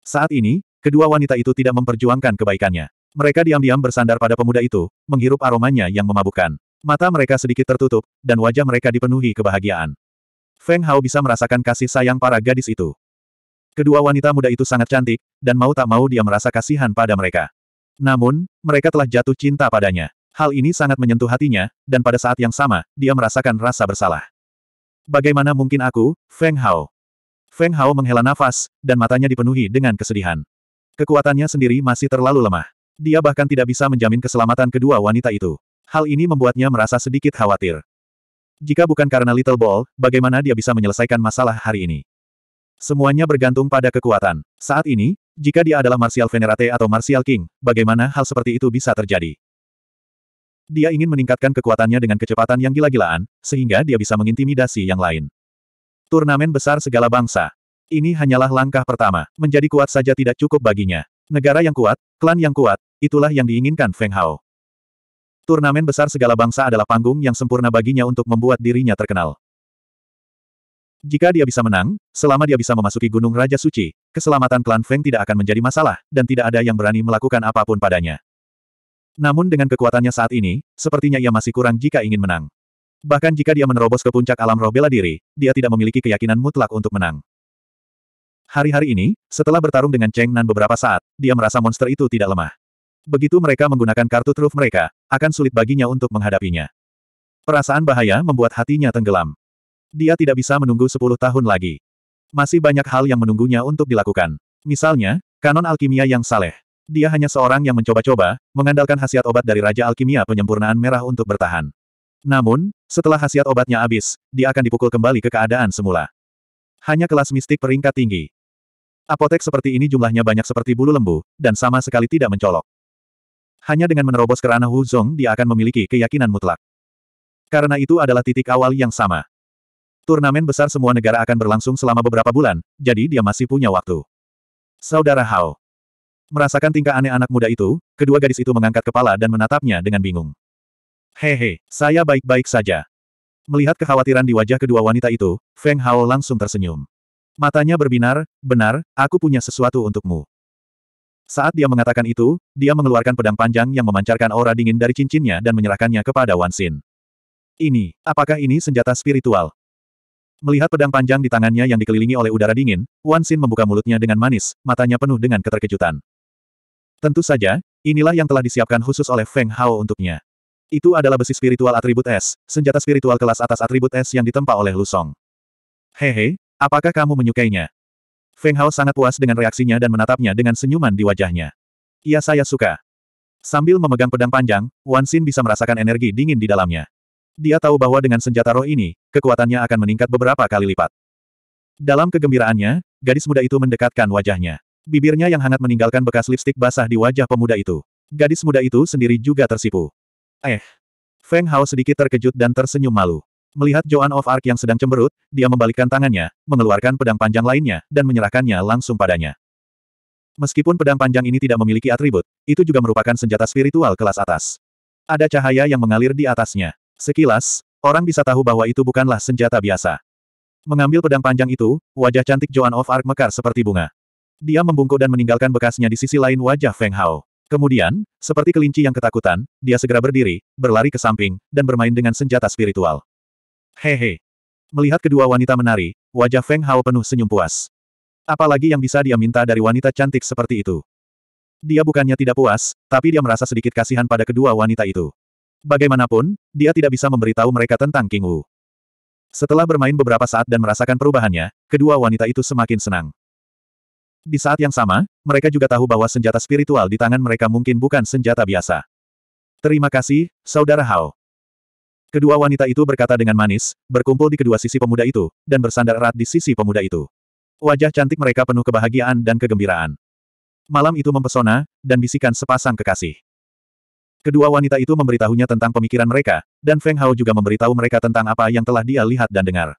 Saat ini, kedua wanita itu tidak memperjuangkan kebaikannya. Mereka diam-diam bersandar pada pemuda itu, menghirup aromanya yang memabukkan. Mata mereka sedikit tertutup, dan wajah mereka dipenuhi kebahagiaan. Feng Hao bisa merasakan kasih sayang para gadis itu. Kedua wanita muda itu sangat cantik, dan mau tak mau dia merasa kasihan pada mereka. Namun, mereka telah jatuh cinta padanya. Hal ini sangat menyentuh hatinya, dan pada saat yang sama, dia merasakan rasa bersalah. Bagaimana mungkin aku, Feng Hao? Feng Hao menghela nafas, dan matanya dipenuhi dengan kesedihan. Kekuatannya sendiri masih terlalu lemah. Dia bahkan tidak bisa menjamin keselamatan kedua wanita itu. Hal ini membuatnya merasa sedikit khawatir. Jika bukan karena Little Ball, bagaimana dia bisa menyelesaikan masalah hari ini? Semuanya bergantung pada kekuatan. Saat ini, jika dia adalah Martial Venerate atau Martial King, bagaimana hal seperti itu bisa terjadi? Dia ingin meningkatkan kekuatannya dengan kecepatan yang gila-gilaan, sehingga dia bisa mengintimidasi yang lain. Turnamen besar segala bangsa. Ini hanyalah langkah pertama. Menjadi kuat saja tidak cukup baginya. Negara yang kuat, klan yang kuat, itulah yang diinginkan Feng Hao. Turnamen besar segala bangsa adalah panggung yang sempurna baginya untuk membuat dirinya terkenal. Jika dia bisa menang, selama dia bisa memasuki Gunung Raja Suci, keselamatan klan Feng tidak akan menjadi masalah, dan tidak ada yang berani melakukan apapun padanya. Namun dengan kekuatannya saat ini, sepertinya ia masih kurang jika ingin menang. Bahkan jika dia menerobos ke puncak alam roh bela diri, dia tidak memiliki keyakinan mutlak untuk menang. Hari-hari ini, setelah bertarung dengan Cheng Nan beberapa saat, dia merasa monster itu tidak lemah. Begitu mereka menggunakan kartu truf mereka, akan sulit baginya untuk menghadapinya. Perasaan bahaya membuat hatinya tenggelam. Dia tidak bisa menunggu 10 tahun lagi masih banyak hal yang menunggunya untuk dilakukan. Misalnya, kanon alkimia yang saleh. Dia hanya seorang yang mencoba-coba, mengandalkan khasiat obat dari Raja Alkimia penyempurnaan merah untuk bertahan. Namun, setelah khasiat obatnya habis, dia akan dipukul kembali ke keadaan semula. Hanya kelas mistik peringkat tinggi. Apotek seperti ini jumlahnya banyak seperti bulu lembu, dan sama sekali tidak mencolok. Hanya dengan menerobos kerana Hu Zong dia akan memiliki keyakinan mutlak. Karena itu adalah titik awal yang sama. Turnamen besar semua negara akan berlangsung selama beberapa bulan, jadi dia masih punya waktu. Saudara Hao, Merasakan tingkah aneh anak muda itu, kedua gadis itu mengangkat kepala dan menatapnya dengan bingung. Hehe, saya baik-baik saja. Melihat kekhawatiran di wajah kedua wanita itu, Feng Hao langsung tersenyum. Matanya berbinar, benar, aku punya sesuatu untukmu. Saat dia mengatakan itu, dia mengeluarkan pedang panjang yang memancarkan aura dingin dari cincinnya dan menyerahkannya kepada Wan Xin. Ini, apakah ini senjata spiritual? Melihat pedang panjang di tangannya yang dikelilingi oleh udara dingin, Wan Xin membuka mulutnya dengan manis, matanya penuh dengan keterkejutan. Tentu saja, inilah yang telah disiapkan khusus oleh Feng Hao untuknya. Itu adalah besi spiritual atribut es, senjata spiritual kelas atas atribut es yang ditempa oleh Lusong. Hehe, apakah kamu menyukainya? Feng Hao sangat puas dengan reaksinya dan menatapnya dengan senyuman di wajahnya. Iya saya suka. Sambil memegang pedang panjang, Wan Xin bisa merasakan energi dingin di dalamnya. Dia tahu bahwa dengan senjata roh ini, kekuatannya akan meningkat beberapa kali lipat. Dalam kegembiraannya, gadis muda itu mendekatkan wajahnya. Bibirnya yang hangat meninggalkan bekas lipstik basah di wajah pemuda itu. Gadis muda itu sendiri juga tersipu. Eh. Feng Hao sedikit terkejut dan tersenyum malu. Melihat Joan of Arc yang sedang cemberut, dia membalikkan tangannya, mengeluarkan pedang panjang lainnya, dan menyerahkannya langsung padanya. Meskipun pedang panjang ini tidak memiliki atribut, itu juga merupakan senjata spiritual kelas atas. Ada cahaya yang mengalir di atasnya. Sekilas, orang bisa tahu bahwa itu bukanlah senjata biasa. Mengambil pedang panjang itu, wajah cantik Joan of Arc mekar seperti bunga. Dia membungkuk dan meninggalkan bekasnya di sisi lain wajah Feng Hao. Kemudian, seperti kelinci yang ketakutan, dia segera berdiri, berlari ke samping, dan bermain dengan senjata spiritual. Hehe. Melihat kedua wanita menari, wajah Feng Hao penuh senyum puas. Apalagi yang bisa dia minta dari wanita cantik seperti itu. Dia bukannya tidak puas, tapi dia merasa sedikit kasihan pada kedua wanita itu. Bagaimanapun, dia tidak bisa memberitahu mereka tentang King Wu. Setelah bermain beberapa saat dan merasakan perubahannya, kedua wanita itu semakin senang. Di saat yang sama, mereka juga tahu bahwa senjata spiritual di tangan mereka mungkin bukan senjata biasa. Terima kasih, Saudara Hao. Kedua wanita itu berkata dengan manis, berkumpul di kedua sisi pemuda itu, dan bersandar erat di sisi pemuda itu. Wajah cantik mereka penuh kebahagiaan dan kegembiraan. Malam itu mempesona, dan bisikan sepasang kekasih. Kedua wanita itu memberitahunya tentang pemikiran mereka, dan Feng Hao juga memberitahu mereka tentang apa yang telah dia lihat dan dengar.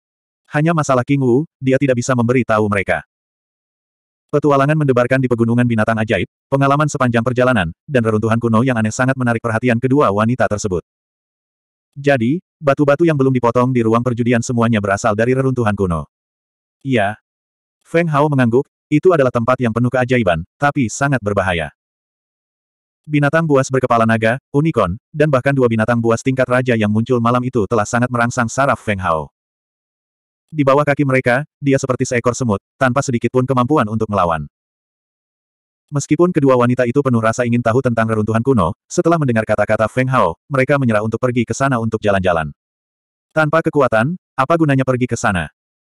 Hanya masalah King Wu, dia tidak bisa memberitahu mereka. Petualangan mendebarkan di pegunungan binatang ajaib, pengalaman sepanjang perjalanan, dan reruntuhan kuno yang aneh sangat menarik perhatian kedua wanita tersebut. Jadi, batu-batu yang belum dipotong di ruang perjudian semuanya berasal dari reruntuhan kuno. Iya. Feng Hao mengangguk, itu adalah tempat yang penuh keajaiban, tapi sangat berbahaya. Binatang buas berkepala naga, unicorn, dan bahkan dua binatang buas tingkat raja yang muncul malam itu telah sangat merangsang saraf Feng Hao. Di bawah kaki mereka, dia seperti seekor semut, tanpa sedikit pun kemampuan untuk melawan. Meskipun kedua wanita itu penuh rasa ingin tahu tentang reruntuhan kuno, setelah mendengar kata-kata Feng Hao, mereka menyerah untuk pergi ke sana untuk jalan-jalan. Tanpa kekuatan, apa gunanya pergi ke sana?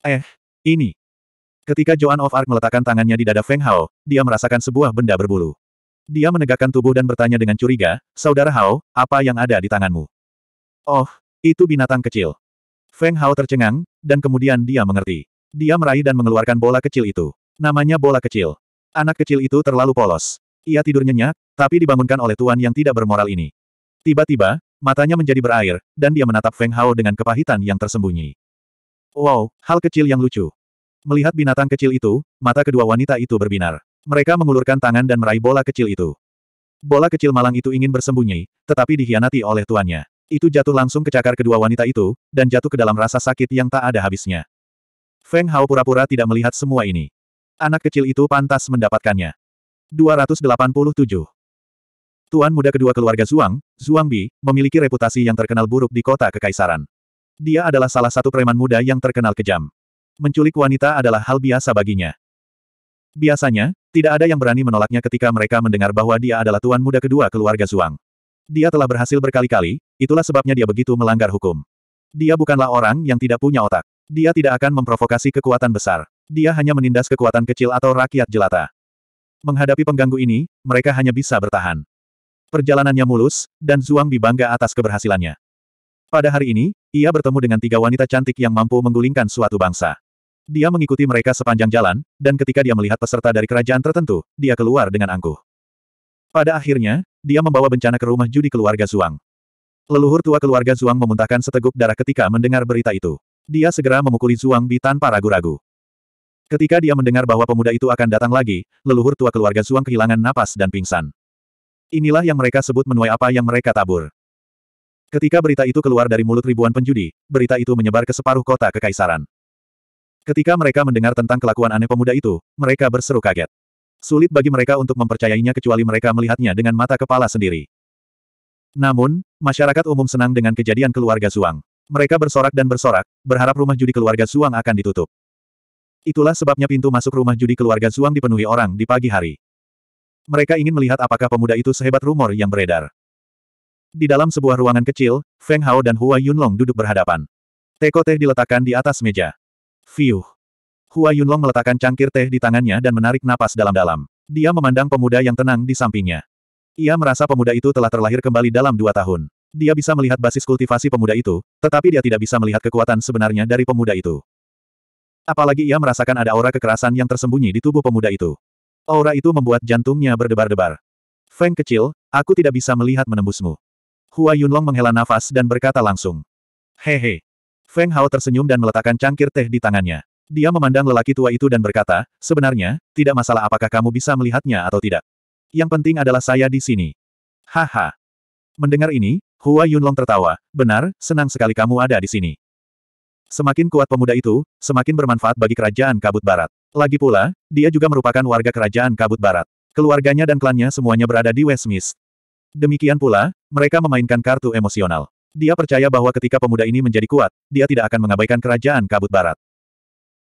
Eh, ini. Ketika Joan of Arc meletakkan tangannya di dada Feng Hao, dia merasakan sebuah benda berbulu. Dia menegakkan tubuh dan bertanya dengan curiga, Saudara Hao, apa yang ada di tanganmu? Oh, itu binatang kecil. Feng Hao tercengang, dan kemudian dia mengerti. Dia meraih dan mengeluarkan bola kecil itu. Namanya bola kecil. Anak kecil itu terlalu polos. Ia tidur nyenyak, tapi dibangunkan oleh tuan yang tidak bermoral ini. Tiba-tiba, matanya menjadi berair, dan dia menatap Feng Hao dengan kepahitan yang tersembunyi. Wow, hal kecil yang lucu. Melihat binatang kecil itu, mata kedua wanita itu berbinar. Mereka mengulurkan tangan dan meraih bola kecil itu. Bola kecil malang itu ingin bersembunyi, tetapi dihianati oleh tuannya. Itu jatuh langsung ke cakar kedua wanita itu, dan jatuh ke dalam rasa sakit yang tak ada habisnya. Feng Hao pura-pura tidak melihat semua ini. Anak kecil itu pantas mendapatkannya. 287. Tuan muda kedua keluarga Zhuang, Zhuang Bi, memiliki reputasi yang terkenal buruk di kota Kekaisaran. Dia adalah salah satu preman muda yang terkenal kejam. Menculik wanita adalah hal biasa baginya. Biasanya, tidak ada yang berani menolaknya ketika mereka mendengar bahwa dia adalah tuan muda kedua keluarga Zhuang. Dia telah berhasil berkali-kali, itulah sebabnya dia begitu melanggar hukum. Dia bukanlah orang yang tidak punya otak. Dia tidak akan memprovokasi kekuatan besar. Dia hanya menindas kekuatan kecil atau rakyat jelata. Menghadapi pengganggu ini, mereka hanya bisa bertahan. Perjalanannya mulus, dan Zhuang dibangga bangga atas keberhasilannya. Pada hari ini, ia bertemu dengan tiga wanita cantik yang mampu menggulingkan suatu bangsa. Dia mengikuti mereka sepanjang jalan, dan ketika dia melihat peserta dari kerajaan tertentu, dia keluar dengan angkuh. Pada akhirnya, dia membawa bencana ke rumah judi keluarga Zhuang. Leluhur tua keluarga Zhuang memuntahkan seteguk darah ketika mendengar berita itu. Dia segera memukuli Zhuang Bi tanpa ragu-ragu. Ketika dia mendengar bahwa pemuda itu akan datang lagi, leluhur tua keluarga Zhuang kehilangan napas dan pingsan. Inilah yang mereka sebut menuai apa yang mereka tabur. Ketika berita itu keluar dari mulut ribuan penjudi, berita itu menyebar ke separuh kota kekaisaran. Ketika mereka mendengar tentang kelakuan aneh pemuda itu, mereka berseru kaget. Sulit bagi mereka untuk mempercayainya kecuali mereka melihatnya dengan mata kepala sendiri. Namun, masyarakat umum senang dengan kejadian keluarga Suang. Mereka bersorak dan bersorak, berharap rumah judi keluarga Suang akan ditutup. Itulah sebabnya pintu masuk rumah judi keluarga Suang dipenuhi orang di pagi hari. Mereka ingin melihat apakah pemuda itu sehebat rumor yang beredar. Di dalam sebuah ruangan kecil, Feng Hao dan Hua Yunlong duduk berhadapan. Teko teh diletakkan di atas meja. Fiuh. Hua Yunlong meletakkan cangkir teh di tangannya dan menarik napas dalam-dalam. Dia memandang pemuda yang tenang di sampingnya. Ia merasa pemuda itu telah terlahir kembali dalam dua tahun. Dia bisa melihat basis kultivasi pemuda itu, tetapi dia tidak bisa melihat kekuatan sebenarnya dari pemuda itu. Apalagi ia merasakan ada aura kekerasan yang tersembunyi di tubuh pemuda itu. Aura itu membuat jantungnya berdebar-debar. Feng kecil, aku tidak bisa melihat menembusmu. Hua Yunlong menghela nafas dan berkata langsung. Hehe. Feng Hao tersenyum dan meletakkan cangkir teh di tangannya. Dia memandang lelaki tua itu dan berkata, sebenarnya, tidak masalah apakah kamu bisa melihatnya atau tidak. Yang penting adalah saya di sini. Haha. Mendengar ini, Hua Yunlong tertawa, benar, senang sekali kamu ada di sini. Semakin kuat pemuda itu, semakin bermanfaat bagi kerajaan kabut barat. Lagi pula, dia juga merupakan warga kerajaan kabut barat. Keluarganya dan klannya semuanya berada di Westmist. Demikian pula, mereka memainkan kartu emosional. Dia percaya bahwa ketika pemuda ini menjadi kuat, dia tidak akan mengabaikan kerajaan kabut barat.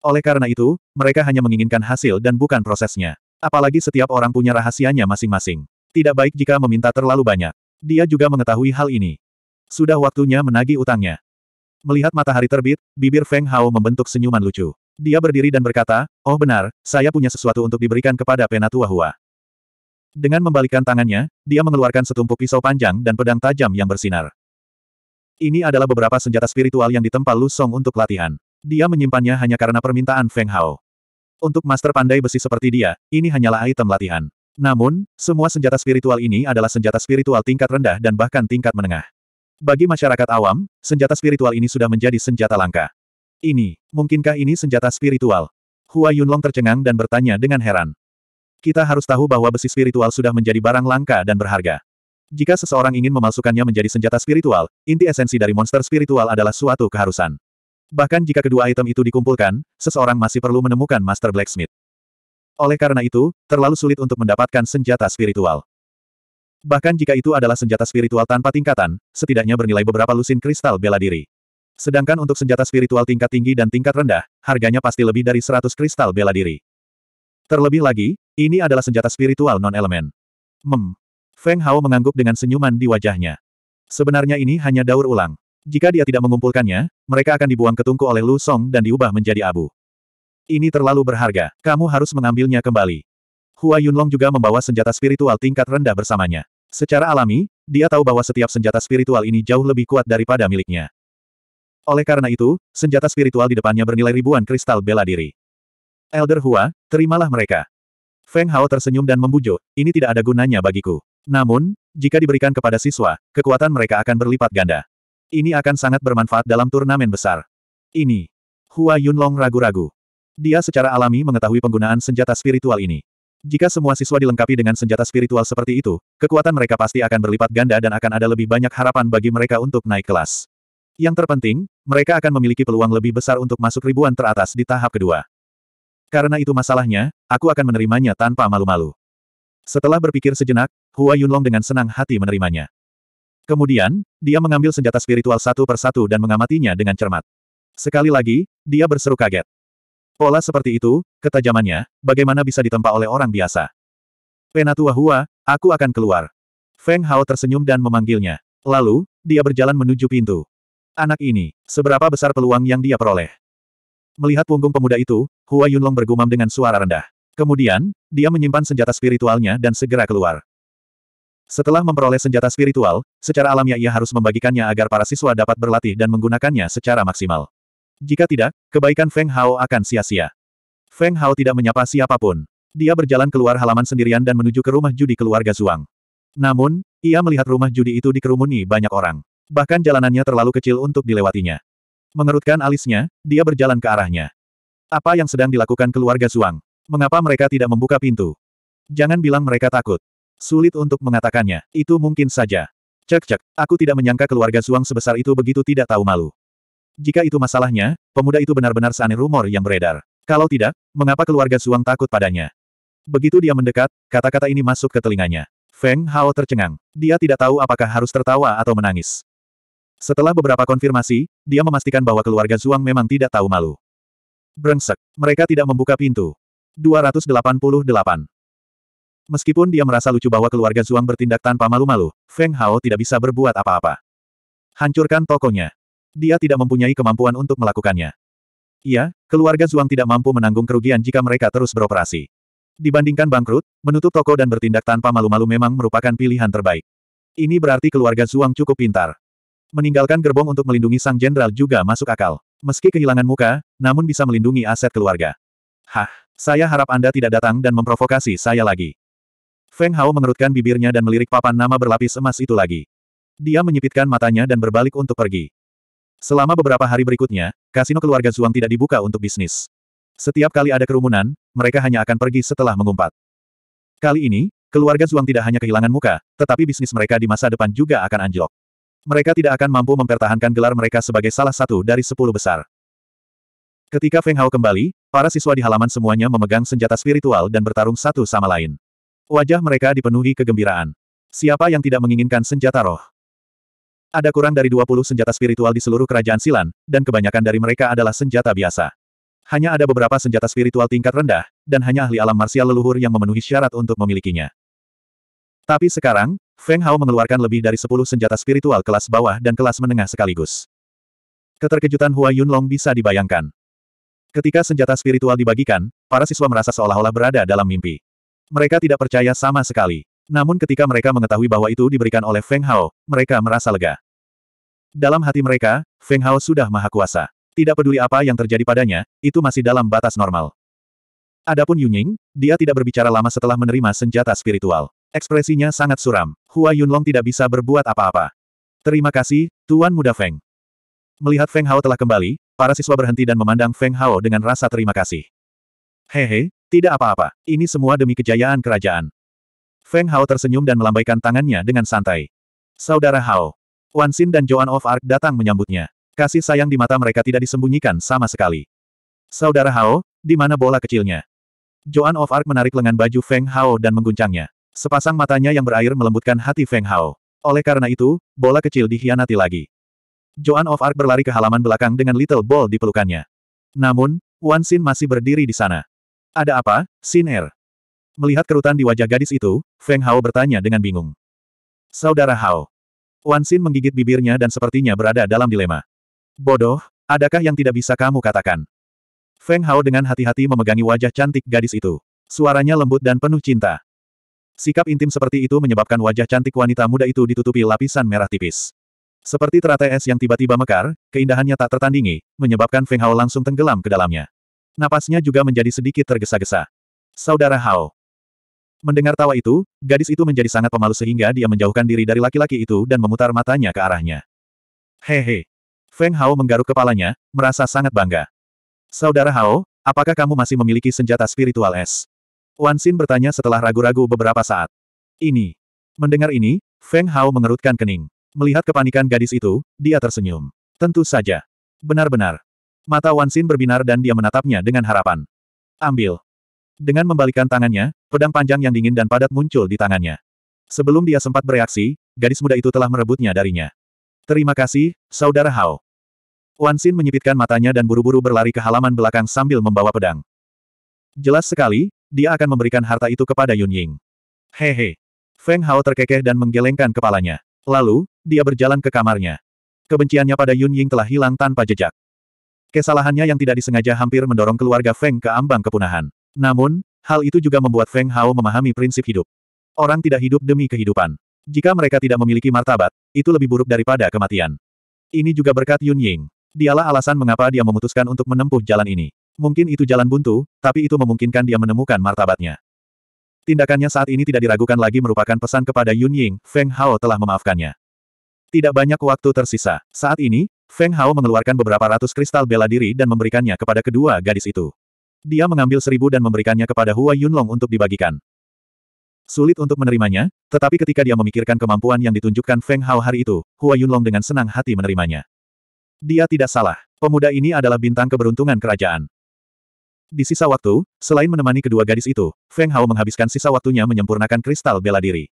Oleh karena itu, mereka hanya menginginkan hasil dan bukan prosesnya. Apalagi setiap orang punya rahasianya masing-masing. Tidak baik jika meminta terlalu banyak. Dia juga mengetahui hal ini. Sudah waktunya menagih utangnya. Melihat matahari terbit, bibir Feng Hao membentuk senyuman lucu. Dia berdiri dan berkata, Oh benar, saya punya sesuatu untuk diberikan kepada Penatua Hua. Dengan membalikkan tangannya, dia mengeluarkan setumpuk pisau panjang dan pedang tajam yang bersinar. Ini adalah beberapa senjata spiritual yang ditempa Lu Song untuk latihan. Dia menyimpannya hanya karena permintaan Feng Hao. Untuk master pandai besi seperti dia, ini hanyalah item latihan. Namun, semua senjata spiritual ini adalah senjata spiritual tingkat rendah dan bahkan tingkat menengah. Bagi masyarakat awam, senjata spiritual ini sudah menjadi senjata langka. Ini, mungkinkah ini senjata spiritual? Hua Yunlong tercengang dan bertanya dengan heran. Kita harus tahu bahwa besi spiritual sudah menjadi barang langka dan berharga. Jika seseorang ingin memalsukannya menjadi senjata spiritual, inti esensi dari monster spiritual adalah suatu keharusan. Bahkan jika kedua item itu dikumpulkan, seseorang masih perlu menemukan Master Blacksmith. Oleh karena itu, terlalu sulit untuk mendapatkan senjata spiritual. Bahkan jika itu adalah senjata spiritual tanpa tingkatan, setidaknya bernilai beberapa lusin kristal bela diri. Sedangkan untuk senjata spiritual tingkat tinggi dan tingkat rendah, harganya pasti lebih dari 100 kristal bela diri. Terlebih lagi, ini adalah senjata spiritual non-elemen. Mem. Feng Hao mengangguk dengan senyuman di wajahnya. Sebenarnya ini hanya daur ulang. Jika dia tidak mengumpulkannya, mereka akan dibuang ke tungku oleh Lu Song dan diubah menjadi abu. Ini terlalu berharga, kamu harus mengambilnya kembali. Hua Yunlong juga membawa senjata spiritual tingkat rendah bersamanya. Secara alami, dia tahu bahwa setiap senjata spiritual ini jauh lebih kuat daripada miliknya. Oleh karena itu, senjata spiritual di depannya bernilai ribuan kristal bela diri. Elder Hua, terimalah mereka. Feng Hao tersenyum dan membujuk, ini tidak ada gunanya bagiku. Namun, jika diberikan kepada siswa, kekuatan mereka akan berlipat ganda. Ini akan sangat bermanfaat dalam turnamen besar. Ini. Hua Yunlong ragu-ragu. Dia secara alami mengetahui penggunaan senjata spiritual ini. Jika semua siswa dilengkapi dengan senjata spiritual seperti itu, kekuatan mereka pasti akan berlipat ganda dan akan ada lebih banyak harapan bagi mereka untuk naik kelas. Yang terpenting, mereka akan memiliki peluang lebih besar untuk masuk ribuan teratas di tahap kedua. Karena itu masalahnya, aku akan menerimanya tanpa malu-malu. Setelah berpikir sejenak, Hua Yunlong dengan senang hati menerimanya. Kemudian, dia mengambil senjata spiritual satu persatu dan mengamatinya dengan cermat. Sekali lagi, dia berseru kaget. Pola seperti itu, ketajamannya, bagaimana bisa ditempa oleh orang biasa? Penatua Hua, aku akan keluar. Feng Hao tersenyum dan memanggilnya. Lalu, dia berjalan menuju pintu. Anak ini, seberapa besar peluang yang dia peroleh? Melihat punggung pemuda itu, Hua Yunlong bergumam dengan suara rendah. Kemudian, dia menyimpan senjata spiritualnya dan segera keluar. Setelah memperoleh senjata spiritual, secara alamiah ia harus membagikannya agar para siswa dapat berlatih dan menggunakannya secara maksimal. Jika tidak, kebaikan Feng Hao akan sia-sia. Feng Hao tidak menyapa siapapun. Dia berjalan keluar halaman sendirian dan menuju ke rumah judi keluarga Zhuang. Namun, ia melihat rumah judi itu dikerumuni banyak orang. Bahkan jalanannya terlalu kecil untuk dilewatinya. Mengerutkan alisnya, dia berjalan ke arahnya. Apa yang sedang dilakukan keluarga Zhuang? Mengapa mereka tidak membuka pintu? Jangan bilang mereka takut. Sulit untuk mengatakannya, itu mungkin saja. Cek-cek, aku tidak menyangka keluarga Suang sebesar itu begitu tidak tahu malu. Jika itu masalahnya, pemuda itu benar-benar seaneh rumor yang beredar. Kalau tidak, mengapa keluarga Suang takut padanya? Begitu dia mendekat, kata-kata ini masuk ke telinganya. Feng Hao tercengang. Dia tidak tahu apakah harus tertawa atau menangis. Setelah beberapa konfirmasi, dia memastikan bahwa keluarga Zuang memang tidak tahu malu. Brengsek, mereka tidak membuka pintu. 288. Meskipun dia merasa lucu bahwa keluarga Zhuang bertindak tanpa malu-malu, Feng Hao tidak bisa berbuat apa-apa. Hancurkan tokonya. Dia tidak mempunyai kemampuan untuk melakukannya. Iya, keluarga Zhuang tidak mampu menanggung kerugian jika mereka terus beroperasi. Dibandingkan bangkrut, menutup toko dan bertindak tanpa malu-malu memang merupakan pilihan terbaik. Ini berarti keluarga Zhuang cukup pintar. Meninggalkan gerbong untuk melindungi sang jenderal juga masuk akal. Meski kehilangan muka, namun bisa melindungi aset keluarga. Hah, saya harap Anda tidak datang dan memprovokasi saya lagi. Feng Hao mengerutkan bibirnya dan melirik papan nama berlapis emas itu lagi. Dia menyipitkan matanya dan berbalik untuk pergi. Selama beberapa hari berikutnya, kasino keluarga Zhuang tidak dibuka untuk bisnis. Setiap kali ada kerumunan, mereka hanya akan pergi setelah mengumpat. Kali ini, keluarga Zhuang tidak hanya kehilangan muka, tetapi bisnis mereka di masa depan juga akan anjlok. Mereka tidak akan mampu mempertahankan gelar mereka sebagai salah satu dari sepuluh besar. Ketika Feng Hao kembali, para siswa di halaman semuanya memegang senjata spiritual dan bertarung satu sama lain. Wajah mereka dipenuhi kegembiraan. Siapa yang tidak menginginkan senjata roh? Ada kurang dari 20 senjata spiritual di seluruh kerajaan Silan, dan kebanyakan dari mereka adalah senjata biasa. Hanya ada beberapa senjata spiritual tingkat rendah, dan hanya ahli alam marsial leluhur yang memenuhi syarat untuk memilikinya. Tapi sekarang, Feng Hao mengeluarkan lebih dari 10 senjata spiritual kelas bawah dan kelas menengah sekaligus. Keterkejutan Hua Yunlong bisa dibayangkan. Ketika senjata spiritual dibagikan, para siswa merasa seolah-olah berada dalam mimpi. Mereka tidak percaya sama sekali. Namun ketika mereka mengetahui bahwa itu diberikan oleh Feng Hao, mereka merasa lega. Dalam hati mereka, Feng Hao sudah maha kuasa. Tidak peduli apa yang terjadi padanya, itu masih dalam batas normal. Adapun Yunying, dia tidak berbicara lama setelah menerima senjata spiritual. Ekspresinya sangat suram. Hua Yunlong tidak bisa berbuat apa-apa. Terima kasih, Tuan Muda Feng. Melihat Feng Hao telah kembali, para siswa berhenti dan memandang Feng Hao dengan rasa terima kasih. Hehe, tidak apa-apa, ini semua demi kejayaan kerajaan. Feng Hao tersenyum dan melambaikan tangannya dengan santai. Saudara Hao, Wan Xin dan Joan of Arc datang menyambutnya. Kasih sayang di mata mereka tidak disembunyikan sama sekali. Saudara Hao, di mana bola kecilnya? Joan of Arc menarik lengan baju Feng Hao dan mengguncangnya. Sepasang matanya yang berair melembutkan hati Feng Hao. Oleh karena itu, bola kecil dihianati lagi. Joan of Arc berlari ke halaman belakang dengan Little Ball di pelukannya. Namun, Wan Xin masih berdiri di sana. Ada apa, Sin Er? Melihat kerutan di wajah gadis itu, Feng Hao bertanya dengan bingung. Saudara Hao. Wan Xin menggigit bibirnya dan sepertinya berada dalam dilema. Bodoh, adakah yang tidak bisa kamu katakan? Feng Hao dengan hati-hati memegangi wajah cantik gadis itu. Suaranya lembut dan penuh cinta. Sikap intim seperti itu menyebabkan wajah cantik wanita muda itu ditutupi lapisan merah tipis. Seperti teratai es yang tiba-tiba mekar, keindahannya tak tertandingi, menyebabkan Feng Hao langsung tenggelam ke dalamnya. Napasnya juga menjadi sedikit tergesa-gesa. Saudara Hao. Mendengar tawa itu, gadis itu menjadi sangat pemalu sehingga dia menjauhkan diri dari laki-laki itu dan memutar matanya ke arahnya. Hehe. Feng Hao menggaruk kepalanya, merasa sangat bangga. Saudara Hao, apakah kamu masih memiliki senjata spiritual es? Wan Xin bertanya setelah ragu-ragu beberapa saat. Ini. Mendengar ini, Feng Hao mengerutkan kening. Melihat kepanikan gadis itu, dia tersenyum. Tentu saja. Benar-benar. Mata Wansin berbinar dan dia menatapnya dengan harapan. Ambil. Dengan membalikan tangannya, pedang panjang yang dingin dan padat muncul di tangannya. Sebelum dia sempat bereaksi, gadis muda itu telah merebutnya darinya. Terima kasih, Saudara Hao. Wansin menyipitkan matanya dan buru-buru berlari ke halaman belakang sambil membawa pedang. Jelas sekali, dia akan memberikan harta itu kepada Yun Ying. Hehe. Feng Hao terkekeh dan menggelengkan kepalanya. Lalu, dia berjalan ke kamarnya. Kebenciannya pada Yun Ying telah hilang tanpa jejak. Kesalahannya yang tidak disengaja hampir mendorong keluarga Feng ke ambang kepunahan. Namun, hal itu juga membuat Feng Hao memahami prinsip hidup. Orang tidak hidup demi kehidupan. Jika mereka tidak memiliki martabat, itu lebih buruk daripada kematian. Ini juga berkat Yun Ying. Dialah alasan mengapa dia memutuskan untuk menempuh jalan ini. Mungkin itu jalan buntu, tapi itu memungkinkan dia menemukan martabatnya. Tindakannya saat ini tidak diragukan lagi merupakan pesan kepada Yun Ying, Feng Hao telah memaafkannya. Tidak banyak waktu tersisa. Saat ini, Feng Hao mengeluarkan beberapa ratus kristal bela diri dan memberikannya kepada kedua gadis itu. Dia mengambil seribu dan memberikannya kepada Hua Yunlong untuk dibagikan. Sulit untuk menerimanya, tetapi ketika dia memikirkan kemampuan yang ditunjukkan Feng Hao hari itu, Hua Yunlong dengan senang hati menerimanya. Dia tidak salah. Pemuda ini adalah bintang keberuntungan kerajaan. Di sisa waktu, selain menemani kedua gadis itu, Feng Hao menghabiskan sisa waktunya menyempurnakan kristal bela diri.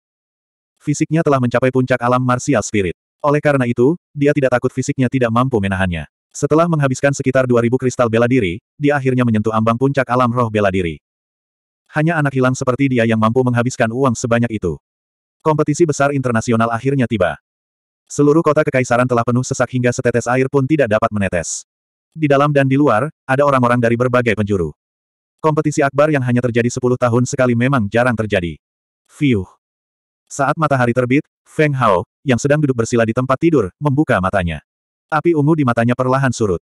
Fisiknya telah mencapai puncak alam martial spirit. Oleh karena itu, dia tidak takut fisiknya tidak mampu menahannya. Setelah menghabiskan sekitar 2000 kristal bela diri, dia akhirnya menyentuh ambang puncak alam roh bela diri. Hanya anak hilang seperti dia yang mampu menghabiskan uang sebanyak itu. Kompetisi besar internasional akhirnya tiba. Seluruh kota kekaisaran telah penuh sesak hingga setetes air pun tidak dapat menetes. Di dalam dan di luar, ada orang-orang dari berbagai penjuru. Kompetisi akbar yang hanya terjadi 10 tahun sekali memang jarang terjadi. Fiuh. Saat matahari terbit, Feng Hao, yang sedang duduk bersila di tempat tidur, membuka matanya. Api ungu di matanya perlahan surut.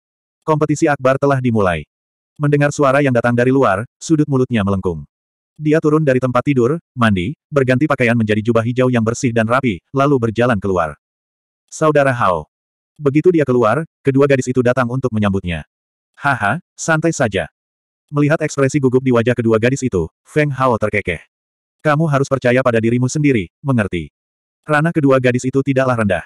Kompetisi akbar telah dimulai. Mendengar suara yang datang dari luar, sudut mulutnya melengkung. Dia turun dari tempat tidur, mandi, berganti pakaian menjadi jubah hijau yang bersih dan rapi, lalu berjalan keluar. Saudara Hao. Begitu dia keluar, kedua gadis itu datang untuk menyambutnya. Haha, santai saja. Melihat ekspresi gugup di wajah kedua gadis itu, Feng Hao terkekeh. Kamu harus percaya pada dirimu sendiri, mengerti. Ranah kedua gadis itu tidaklah rendah.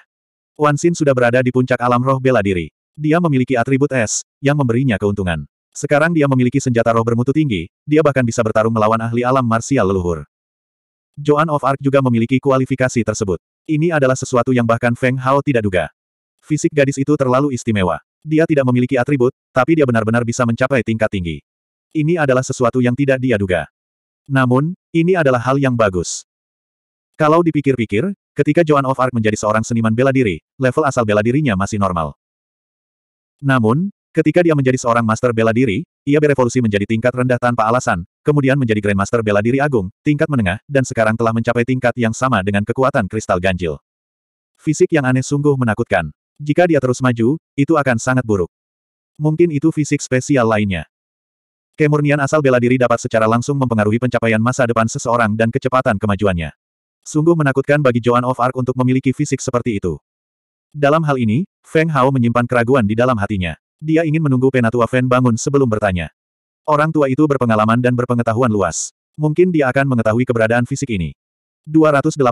Wan Xin sudah berada di puncak alam roh bela diri. Dia memiliki atribut es, yang memberinya keuntungan. Sekarang dia memiliki senjata roh bermutu tinggi, dia bahkan bisa bertarung melawan ahli alam marsial leluhur. Joan of Arc juga memiliki kualifikasi tersebut. Ini adalah sesuatu yang bahkan Feng Hao tidak duga. Fisik gadis itu terlalu istimewa. Dia tidak memiliki atribut, tapi dia benar-benar bisa mencapai tingkat tinggi. Ini adalah sesuatu yang tidak dia duga. Namun, ini adalah hal yang bagus. Kalau dipikir-pikir, ketika Joan of Arc menjadi seorang seniman bela diri, level asal bela dirinya masih normal. Namun, ketika dia menjadi seorang master bela diri, ia berevolusi menjadi tingkat rendah tanpa alasan, kemudian menjadi Grandmaster bela diri agung, tingkat menengah, dan sekarang telah mencapai tingkat yang sama dengan kekuatan kristal ganjil. Fisik yang aneh sungguh menakutkan. Jika dia terus maju, itu akan sangat buruk. Mungkin itu fisik spesial lainnya. Kemurnian asal bela diri dapat secara langsung mempengaruhi pencapaian masa depan seseorang dan kecepatan kemajuannya. Sungguh menakutkan bagi Joan of Arc untuk memiliki fisik seperti itu. Dalam hal ini, Feng Hao menyimpan keraguan di dalam hatinya. Dia ingin menunggu Penatua Fen bangun sebelum bertanya. Orang tua itu berpengalaman dan berpengetahuan luas. Mungkin dia akan mengetahui keberadaan fisik ini. 289.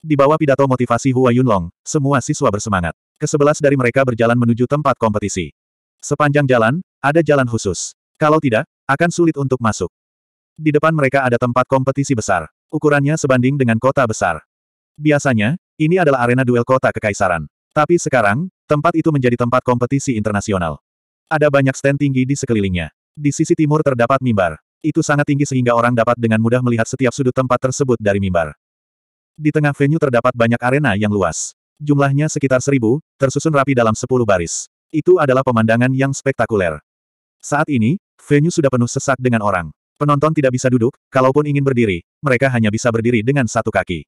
Di bawah pidato motivasi Hua Yunlong, semua siswa bersemangat. Kesebelas dari mereka berjalan menuju tempat kompetisi. Sepanjang jalan, ada jalan khusus. Kalau tidak, akan sulit untuk masuk. Di depan mereka ada tempat kompetisi besar. Ukurannya sebanding dengan kota besar. Biasanya, ini adalah arena duel kota kekaisaran. Tapi sekarang, tempat itu menjadi tempat kompetisi internasional. Ada banyak stand tinggi di sekelilingnya. Di sisi timur terdapat mimbar. Itu sangat tinggi sehingga orang dapat dengan mudah melihat setiap sudut tempat tersebut dari mimbar. Di tengah venue terdapat banyak arena yang luas. Jumlahnya sekitar seribu, tersusun rapi dalam sepuluh baris. Itu adalah pemandangan yang spektakuler. Saat ini, venue sudah penuh sesak dengan orang. Penonton tidak bisa duduk, kalaupun ingin berdiri, mereka hanya bisa berdiri dengan satu kaki.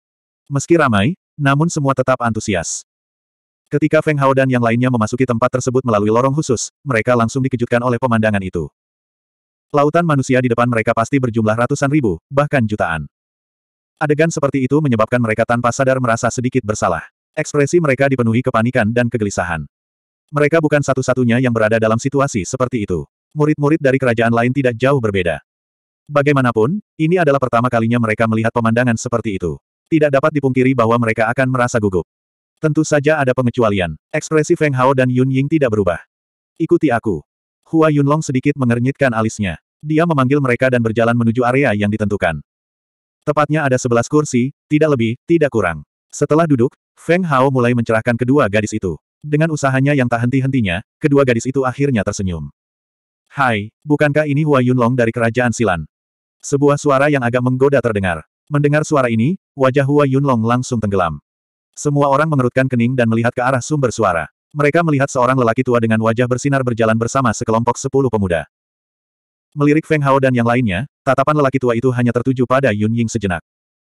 Meski ramai, namun semua tetap antusias. Ketika Feng Hao dan yang lainnya memasuki tempat tersebut melalui lorong khusus, mereka langsung dikejutkan oleh pemandangan itu. Lautan manusia di depan mereka pasti berjumlah ratusan ribu, bahkan jutaan. Adegan seperti itu menyebabkan mereka tanpa sadar merasa sedikit bersalah. Ekspresi mereka dipenuhi kepanikan dan kegelisahan. Mereka bukan satu-satunya yang berada dalam situasi seperti itu murid-murid dari kerajaan lain tidak jauh berbeda. Bagaimanapun, ini adalah pertama kalinya mereka melihat pemandangan seperti itu. Tidak dapat dipungkiri bahwa mereka akan merasa gugup. Tentu saja ada pengecualian. Ekspresi Feng Hao dan Yun Ying tidak berubah. Ikuti aku. Hua Yunlong sedikit mengernyitkan alisnya. Dia memanggil mereka dan berjalan menuju area yang ditentukan. Tepatnya ada sebelas kursi, tidak lebih, tidak kurang. Setelah duduk, Feng Hao mulai mencerahkan kedua gadis itu. Dengan usahanya yang tak henti-hentinya, kedua gadis itu akhirnya tersenyum. Hai, bukankah ini Hua Yunlong dari Kerajaan Silan? Sebuah suara yang agak menggoda terdengar. Mendengar suara ini, wajah Hua Yunlong langsung tenggelam. Semua orang mengerutkan kening dan melihat ke arah sumber suara. Mereka melihat seorang lelaki tua dengan wajah bersinar berjalan bersama sekelompok sepuluh pemuda. Melirik Feng Hao dan yang lainnya, tatapan lelaki tua itu hanya tertuju pada Yun Ying sejenak.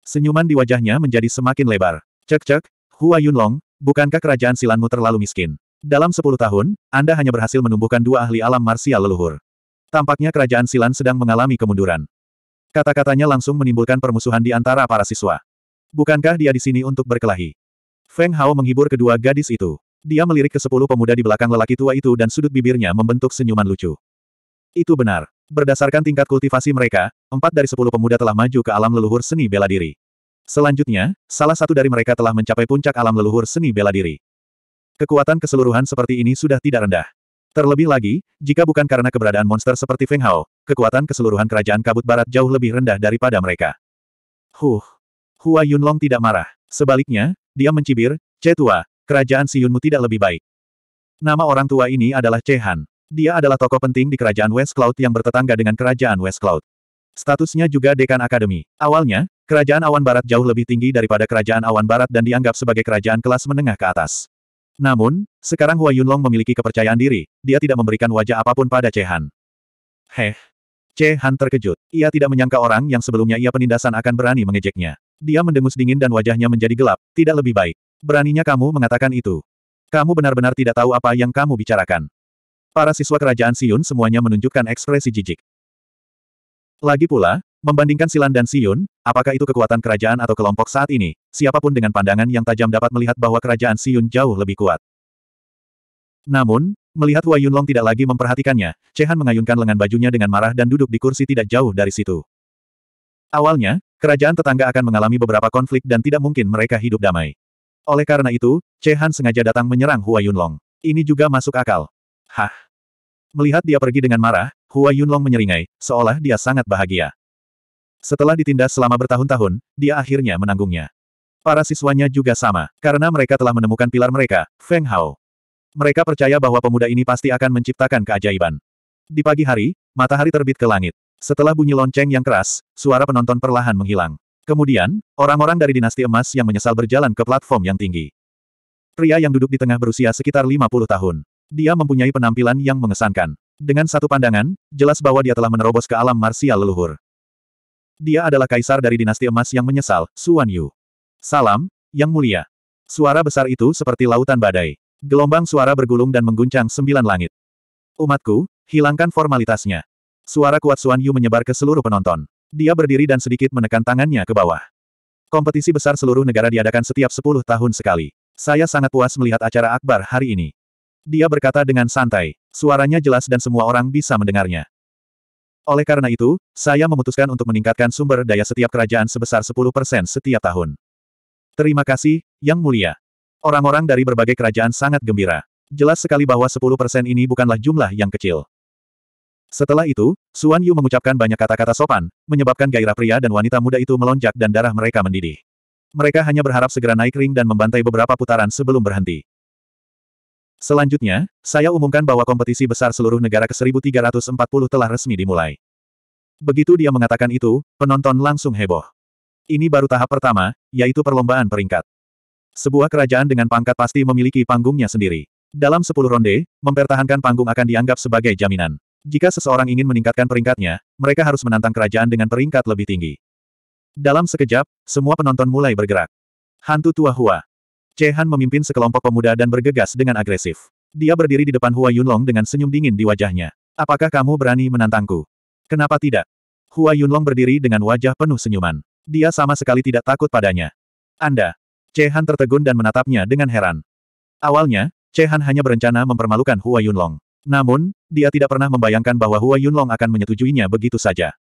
Senyuman di wajahnya menjadi semakin lebar. Cek-cek, Hua Yunlong, bukankah kerajaan silanmu terlalu miskin? Dalam sepuluh tahun, Anda hanya berhasil menumbuhkan dua ahli alam marsial leluhur. Tampaknya kerajaan Silan sedang mengalami kemunduran. Kata-katanya langsung menimbulkan permusuhan di antara para siswa. Bukankah dia di sini untuk berkelahi? Feng Hao menghibur kedua gadis itu. Dia melirik ke sepuluh pemuda di belakang lelaki tua itu dan sudut bibirnya membentuk senyuman lucu. Itu benar. Berdasarkan tingkat kultivasi mereka, empat dari sepuluh pemuda telah maju ke alam leluhur seni bela diri. Selanjutnya, salah satu dari mereka telah mencapai puncak alam leluhur seni bela diri. Kekuatan keseluruhan seperti ini sudah tidak rendah. Terlebih lagi, jika bukan karena keberadaan monster seperti Feng Hao, kekuatan keseluruhan kerajaan kabut barat jauh lebih rendah daripada mereka. Huh. Hua Yunlong tidak marah. Sebaliknya, dia mencibir, Che Tua, kerajaan Si Yunmu tidak lebih baik. Nama orang tua ini adalah Che Han. Dia adalah tokoh penting di kerajaan West Cloud yang bertetangga dengan kerajaan West Cloud. Statusnya juga dekan akademi. Awalnya, kerajaan awan barat jauh lebih tinggi daripada kerajaan awan barat dan dianggap sebagai kerajaan kelas menengah ke atas. Namun, sekarang Hua Yunlong memiliki kepercayaan diri, dia tidak memberikan wajah apapun pada Che Han. Heh. Che Han terkejut. Ia tidak menyangka orang yang sebelumnya ia penindasan akan berani mengejeknya. Dia mendengus dingin dan wajahnya menjadi gelap, tidak lebih baik. Beraninya kamu mengatakan itu. Kamu benar-benar tidak tahu apa yang kamu bicarakan. Para siswa kerajaan Siun semuanya menunjukkan ekspresi jijik. Lagi pula, Membandingkan Silan dan Siyun, apakah itu kekuatan kerajaan atau kelompok saat ini, siapapun dengan pandangan yang tajam dapat melihat bahwa kerajaan Siyun jauh lebih kuat. Namun, melihat Hua Yunlong tidak lagi memperhatikannya, Cehan mengayunkan lengan bajunya dengan marah dan duduk di kursi tidak jauh dari situ. Awalnya, kerajaan tetangga akan mengalami beberapa konflik dan tidak mungkin mereka hidup damai. Oleh karena itu, Cehan sengaja datang menyerang Hua Yunlong. Ini juga masuk akal. Hah? Melihat dia pergi dengan marah, Hua Yunlong menyeringai, seolah dia sangat bahagia. Setelah ditindas selama bertahun-tahun, dia akhirnya menanggungnya. Para siswanya juga sama, karena mereka telah menemukan pilar mereka, Feng Hao. Mereka percaya bahwa pemuda ini pasti akan menciptakan keajaiban. Di pagi hari, matahari terbit ke langit. Setelah bunyi lonceng yang keras, suara penonton perlahan menghilang. Kemudian, orang-orang dari dinasti emas yang menyesal berjalan ke platform yang tinggi. Pria yang duduk di tengah berusia sekitar 50 tahun. Dia mempunyai penampilan yang mengesankan. Dengan satu pandangan, jelas bahwa dia telah menerobos ke alam marsial leluhur. Dia adalah kaisar dari dinasti emas yang menyesal, Suan Yu. Salam, Yang Mulia. Suara besar itu seperti lautan badai. Gelombang suara bergulung dan mengguncang sembilan langit. Umatku, hilangkan formalitasnya. Suara kuat Suan Yu menyebar ke seluruh penonton. Dia berdiri dan sedikit menekan tangannya ke bawah. Kompetisi besar seluruh negara diadakan setiap sepuluh tahun sekali. Saya sangat puas melihat acara akbar hari ini. Dia berkata dengan santai. Suaranya jelas dan semua orang bisa mendengarnya. Oleh karena itu, saya memutuskan untuk meningkatkan sumber daya setiap kerajaan sebesar 10% setiap tahun. Terima kasih, Yang Mulia. Orang-orang dari berbagai kerajaan sangat gembira. Jelas sekali bahwa 10% ini bukanlah jumlah yang kecil. Setelah itu, Suan Yu mengucapkan banyak kata-kata sopan, menyebabkan gairah pria dan wanita muda itu melonjak dan darah mereka mendidih. Mereka hanya berharap segera naik ring dan membantai beberapa putaran sebelum berhenti. Selanjutnya, saya umumkan bahwa kompetisi besar seluruh negara ke-1340 telah resmi dimulai. Begitu dia mengatakan itu, penonton langsung heboh. Ini baru tahap pertama, yaitu perlombaan peringkat. Sebuah kerajaan dengan pangkat pasti memiliki panggungnya sendiri. Dalam 10 ronde, mempertahankan panggung akan dianggap sebagai jaminan. Jika seseorang ingin meningkatkan peringkatnya, mereka harus menantang kerajaan dengan peringkat lebih tinggi. Dalam sekejap, semua penonton mulai bergerak. Hantu tua Hua, Chehan memimpin sekelompok pemuda dan bergegas dengan agresif. Dia berdiri di depan Hua Yunlong dengan senyum dingin di wajahnya. Apakah kamu berani menantangku? Kenapa tidak? Hua Yunlong berdiri dengan wajah penuh senyuman. Dia sama sekali tidak takut padanya. Anda. Chehan tertegun dan menatapnya dengan heran. Awalnya, Chehan hanya berencana mempermalukan Hua Yunlong. Namun, dia tidak pernah membayangkan bahwa Hua Yunlong akan menyetujuinya begitu saja.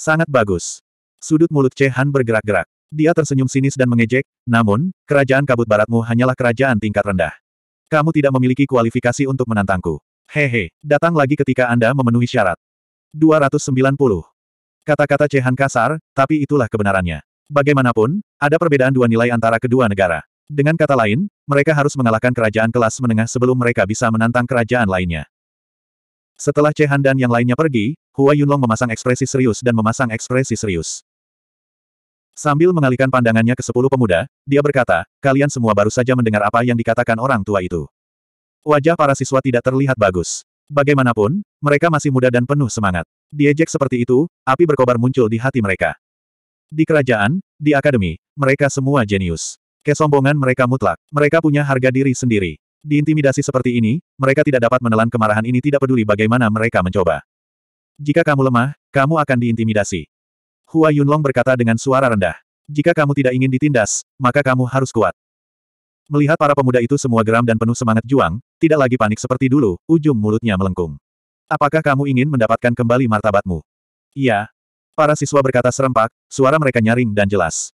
Sangat bagus. Sudut mulut Chehan bergerak-gerak. Dia tersenyum sinis dan mengejek, namun, kerajaan kabut baratmu hanyalah kerajaan tingkat rendah. Kamu tidak memiliki kualifikasi untuk menantangku. Hehe, datang lagi ketika Anda memenuhi syarat. 290. Kata-kata Cehan kasar, tapi itulah kebenarannya. Bagaimanapun, ada perbedaan dua nilai antara kedua negara. Dengan kata lain, mereka harus mengalahkan kerajaan kelas menengah sebelum mereka bisa menantang kerajaan lainnya. Setelah Cehan dan yang lainnya pergi, Hua Yunlong memasang ekspresi serius dan memasang ekspresi serius. Sambil mengalihkan pandangannya ke sepuluh pemuda, dia berkata, kalian semua baru saja mendengar apa yang dikatakan orang tua itu. Wajah para siswa tidak terlihat bagus. Bagaimanapun, mereka masih muda dan penuh semangat. Diejek seperti itu, api berkobar muncul di hati mereka. Di kerajaan, di akademi, mereka semua jenius. Kesombongan mereka mutlak. Mereka punya harga diri sendiri. Diintimidasi seperti ini, mereka tidak dapat menelan kemarahan ini tidak peduli bagaimana mereka mencoba. Jika kamu lemah, kamu akan diintimidasi. Hua Yunlong berkata dengan suara rendah. Jika kamu tidak ingin ditindas, maka kamu harus kuat. Melihat para pemuda itu semua geram dan penuh semangat juang, tidak lagi panik seperti dulu, ujung mulutnya melengkung. Apakah kamu ingin mendapatkan kembali martabatmu? Iya. Para siswa berkata serempak, suara mereka nyaring dan jelas.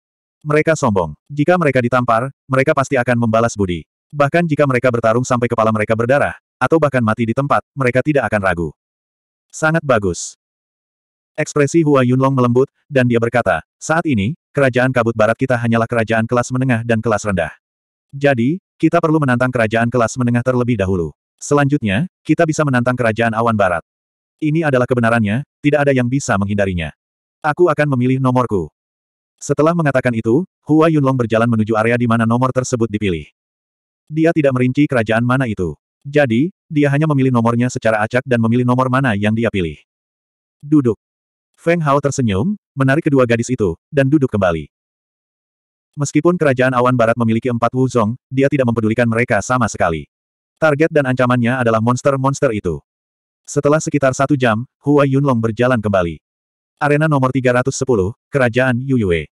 Mereka sombong. Jika mereka ditampar, mereka pasti akan membalas budi. Bahkan jika mereka bertarung sampai kepala mereka berdarah, atau bahkan mati di tempat, mereka tidak akan ragu. Sangat bagus. Ekspresi Hua Yunlong melembut, dan dia berkata, saat ini, kerajaan kabut barat kita hanyalah kerajaan kelas menengah dan kelas rendah. Jadi, kita perlu menantang kerajaan kelas menengah terlebih dahulu. Selanjutnya, kita bisa menantang kerajaan awan barat. Ini adalah kebenarannya, tidak ada yang bisa menghindarinya. Aku akan memilih nomorku. Setelah mengatakan itu, Hua Yunlong berjalan menuju area di mana nomor tersebut dipilih. Dia tidak merinci kerajaan mana itu. Jadi, dia hanya memilih nomornya secara acak dan memilih nomor mana yang dia pilih. Duduk. Feng Hao tersenyum, menarik kedua gadis itu, dan duduk kembali. Meskipun kerajaan awan barat memiliki empat Wuzong, dia tidak mempedulikan mereka sama sekali. Target dan ancamannya adalah monster-monster itu. Setelah sekitar satu jam, Hua Yunlong berjalan kembali. Arena nomor 310, Kerajaan Yuyue.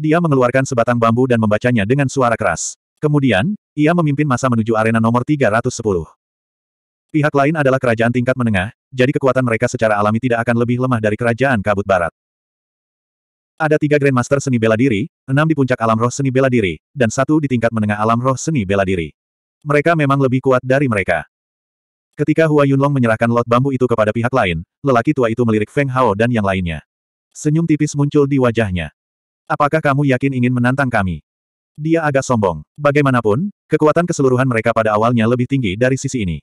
Dia mengeluarkan sebatang bambu dan membacanya dengan suara keras. Kemudian, ia memimpin masa menuju arena nomor 310. Pihak lain adalah kerajaan tingkat menengah, jadi kekuatan mereka secara alami tidak akan lebih lemah dari kerajaan kabut barat. Ada tiga Grandmaster seni bela diri, enam di puncak alam roh seni bela diri, dan satu di tingkat menengah alam roh seni bela diri. Mereka memang lebih kuat dari mereka. Ketika Hua Yunlong menyerahkan lot bambu itu kepada pihak lain, lelaki tua itu melirik Feng Hao dan yang lainnya. Senyum tipis muncul di wajahnya. Apakah kamu yakin ingin menantang kami? Dia agak sombong. Bagaimanapun, kekuatan keseluruhan mereka pada awalnya lebih tinggi dari sisi ini.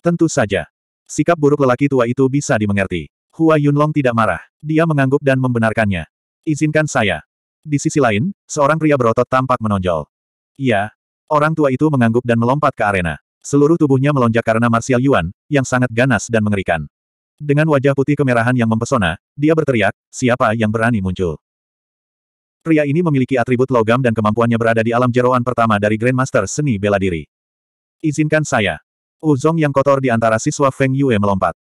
Tentu saja. Sikap buruk lelaki tua itu bisa dimengerti. Hua Yunlong tidak marah. Dia mengangguk dan membenarkannya. Izinkan saya. Di sisi lain, seorang pria berotot tampak menonjol. Iya. Orang tua itu mengangguk dan melompat ke arena. Seluruh tubuhnya melonjak karena Martial Yuan, yang sangat ganas dan mengerikan. Dengan wajah putih kemerahan yang mempesona, dia berteriak, siapa yang berani muncul? Pria ini memiliki atribut logam dan kemampuannya berada di alam jeroan pertama dari Grandmaster seni bela diri. Izinkan saya. Uzong yang kotor di antara siswa Feng Yue melompat.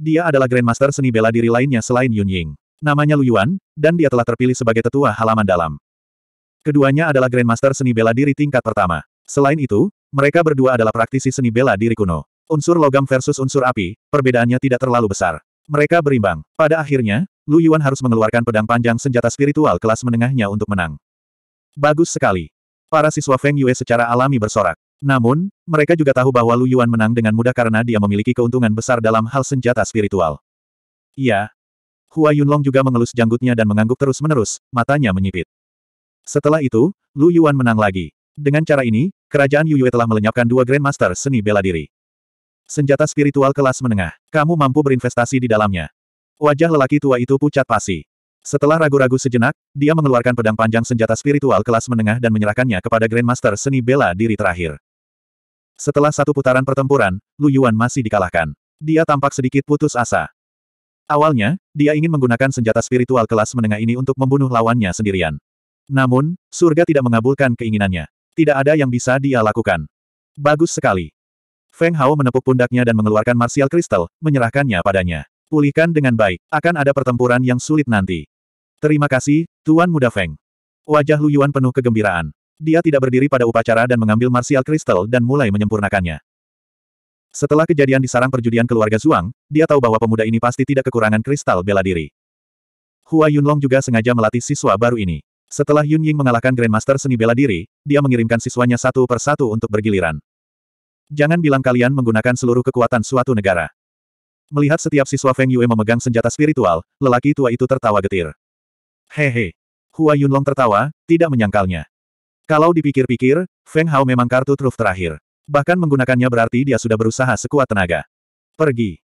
Dia adalah Grandmaster seni bela diri lainnya selain Yun Ying. Namanya Lu Yuan, dan dia telah terpilih sebagai tetua halaman dalam. Keduanya adalah Grandmaster seni bela diri tingkat pertama. Selain itu, mereka berdua adalah praktisi seni bela diri kuno. Unsur logam versus unsur api, perbedaannya tidak terlalu besar. Mereka berimbang. Pada akhirnya, Lu Yuan harus mengeluarkan pedang panjang senjata spiritual kelas menengahnya untuk menang. Bagus sekali. Para siswa Feng Yue secara alami bersorak. Namun, mereka juga tahu bahwa Lu Yuan menang dengan mudah karena dia memiliki keuntungan besar dalam hal senjata spiritual. Iya. Hua Yunlong juga mengelus janggutnya dan mengangguk terus-menerus, matanya menyipit. Setelah itu, Lu Yuan menang lagi. Dengan cara ini, kerajaan Yu Yue telah melenyapkan dua Grandmaster seni bela diri. Senjata spiritual kelas menengah, kamu mampu berinvestasi di dalamnya. Wajah lelaki tua itu pucat pasi. Setelah ragu-ragu sejenak, dia mengeluarkan pedang panjang senjata spiritual kelas menengah dan menyerahkannya kepada Grandmaster seni bela diri terakhir. Setelah satu putaran pertempuran, Lu Yuan masih dikalahkan. Dia tampak sedikit putus asa. Awalnya, dia ingin menggunakan senjata spiritual kelas menengah ini untuk membunuh lawannya sendirian. Namun, surga tidak mengabulkan keinginannya. Tidak ada yang bisa dia lakukan. Bagus sekali. Feng Hao menepuk pundaknya dan mengeluarkan martial kristal, menyerahkannya padanya. Pulihkan dengan baik, akan ada pertempuran yang sulit nanti. Terima kasih, Tuan Muda Feng. Wajah Lu Yuan penuh kegembiraan. Dia tidak berdiri pada upacara dan mengambil martial kristal dan mulai menyempurnakannya. Setelah kejadian di sarang perjudian keluarga Zhuang, dia tahu bahwa pemuda ini pasti tidak kekurangan kristal bela diri. Hua Yunlong juga sengaja melatih siswa baru ini. Setelah Yun Ying mengalahkan Grandmaster seni bela diri, dia mengirimkan siswanya satu per satu untuk bergiliran. Jangan bilang kalian menggunakan seluruh kekuatan suatu negara. Melihat setiap siswa Feng Yue memegang senjata spiritual, lelaki tua itu tertawa getir. Hehe. Hua Yunlong tertawa, tidak menyangkalnya. Kalau dipikir-pikir, Feng Hao memang kartu truf terakhir. Bahkan menggunakannya berarti dia sudah berusaha sekuat tenaga. Pergi.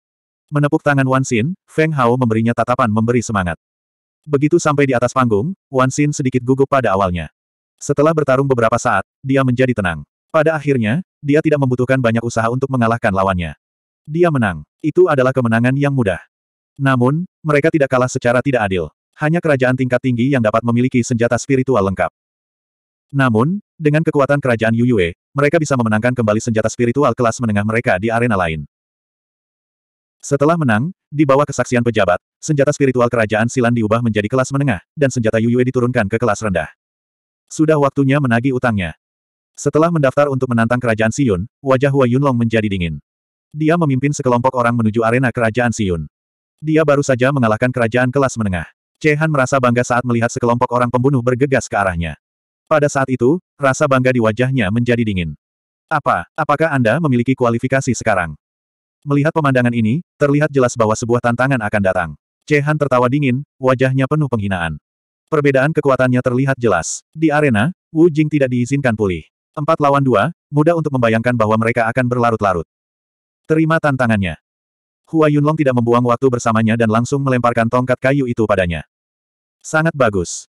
Menepuk tangan Wan Xin, Feng Hao memberinya tatapan memberi semangat. Begitu sampai di atas panggung, Wan Xin sedikit gugup pada awalnya. Setelah bertarung beberapa saat, dia menjadi tenang. Pada akhirnya, dia tidak membutuhkan banyak usaha untuk mengalahkan lawannya. Dia menang. Itu adalah kemenangan yang mudah. Namun, mereka tidak kalah secara tidak adil. Hanya kerajaan tingkat tinggi yang dapat memiliki senjata spiritual lengkap. Namun, dengan kekuatan kerajaan Yu Yue mereka bisa memenangkan kembali senjata spiritual kelas menengah mereka di arena lain. Setelah menang, di bawah kesaksian pejabat, senjata spiritual kerajaan Silan diubah menjadi kelas menengah, dan senjata Yu Yue diturunkan ke kelas rendah. Sudah waktunya menagih utangnya. Setelah mendaftar untuk menantang kerajaan Siyun, wajah Hua Yunlong menjadi dingin. Dia memimpin sekelompok orang menuju arena kerajaan Siyun. Dia baru saja mengalahkan kerajaan kelas menengah. Cehan merasa bangga saat melihat sekelompok orang pembunuh bergegas ke arahnya. Pada saat itu, rasa bangga di wajahnya menjadi dingin. Apa, apakah Anda memiliki kualifikasi sekarang? Melihat pemandangan ini, terlihat jelas bahwa sebuah tantangan akan datang. Cehan tertawa dingin, wajahnya penuh penghinaan. Perbedaan kekuatannya terlihat jelas. Di arena, Wu Jing tidak diizinkan pulih. Empat lawan dua, mudah untuk membayangkan bahwa mereka akan berlarut-larut. Terima tantangannya. Hua Yunlong tidak membuang waktu bersamanya dan langsung melemparkan tongkat kayu itu padanya. Sangat bagus.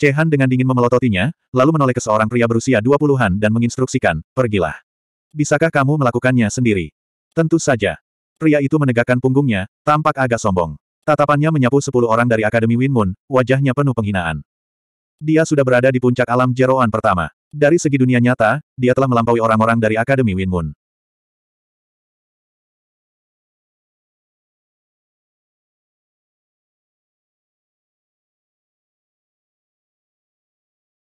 Cehan dengan dingin memelototinya, lalu menoleh ke seorang pria berusia dua puluhan dan menginstruksikan, pergilah. Bisakah kamu melakukannya sendiri? Tentu saja. Pria itu menegakkan punggungnya, tampak agak sombong. Tatapannya menyapu sepuluh orang dari Akademi Win wajahnya penuh penghinaan. Dia sudah berada di puncak alam jeroan pertama. Dari segi dunia nyata, dia telah melampaui orang-orang dari Akademi Win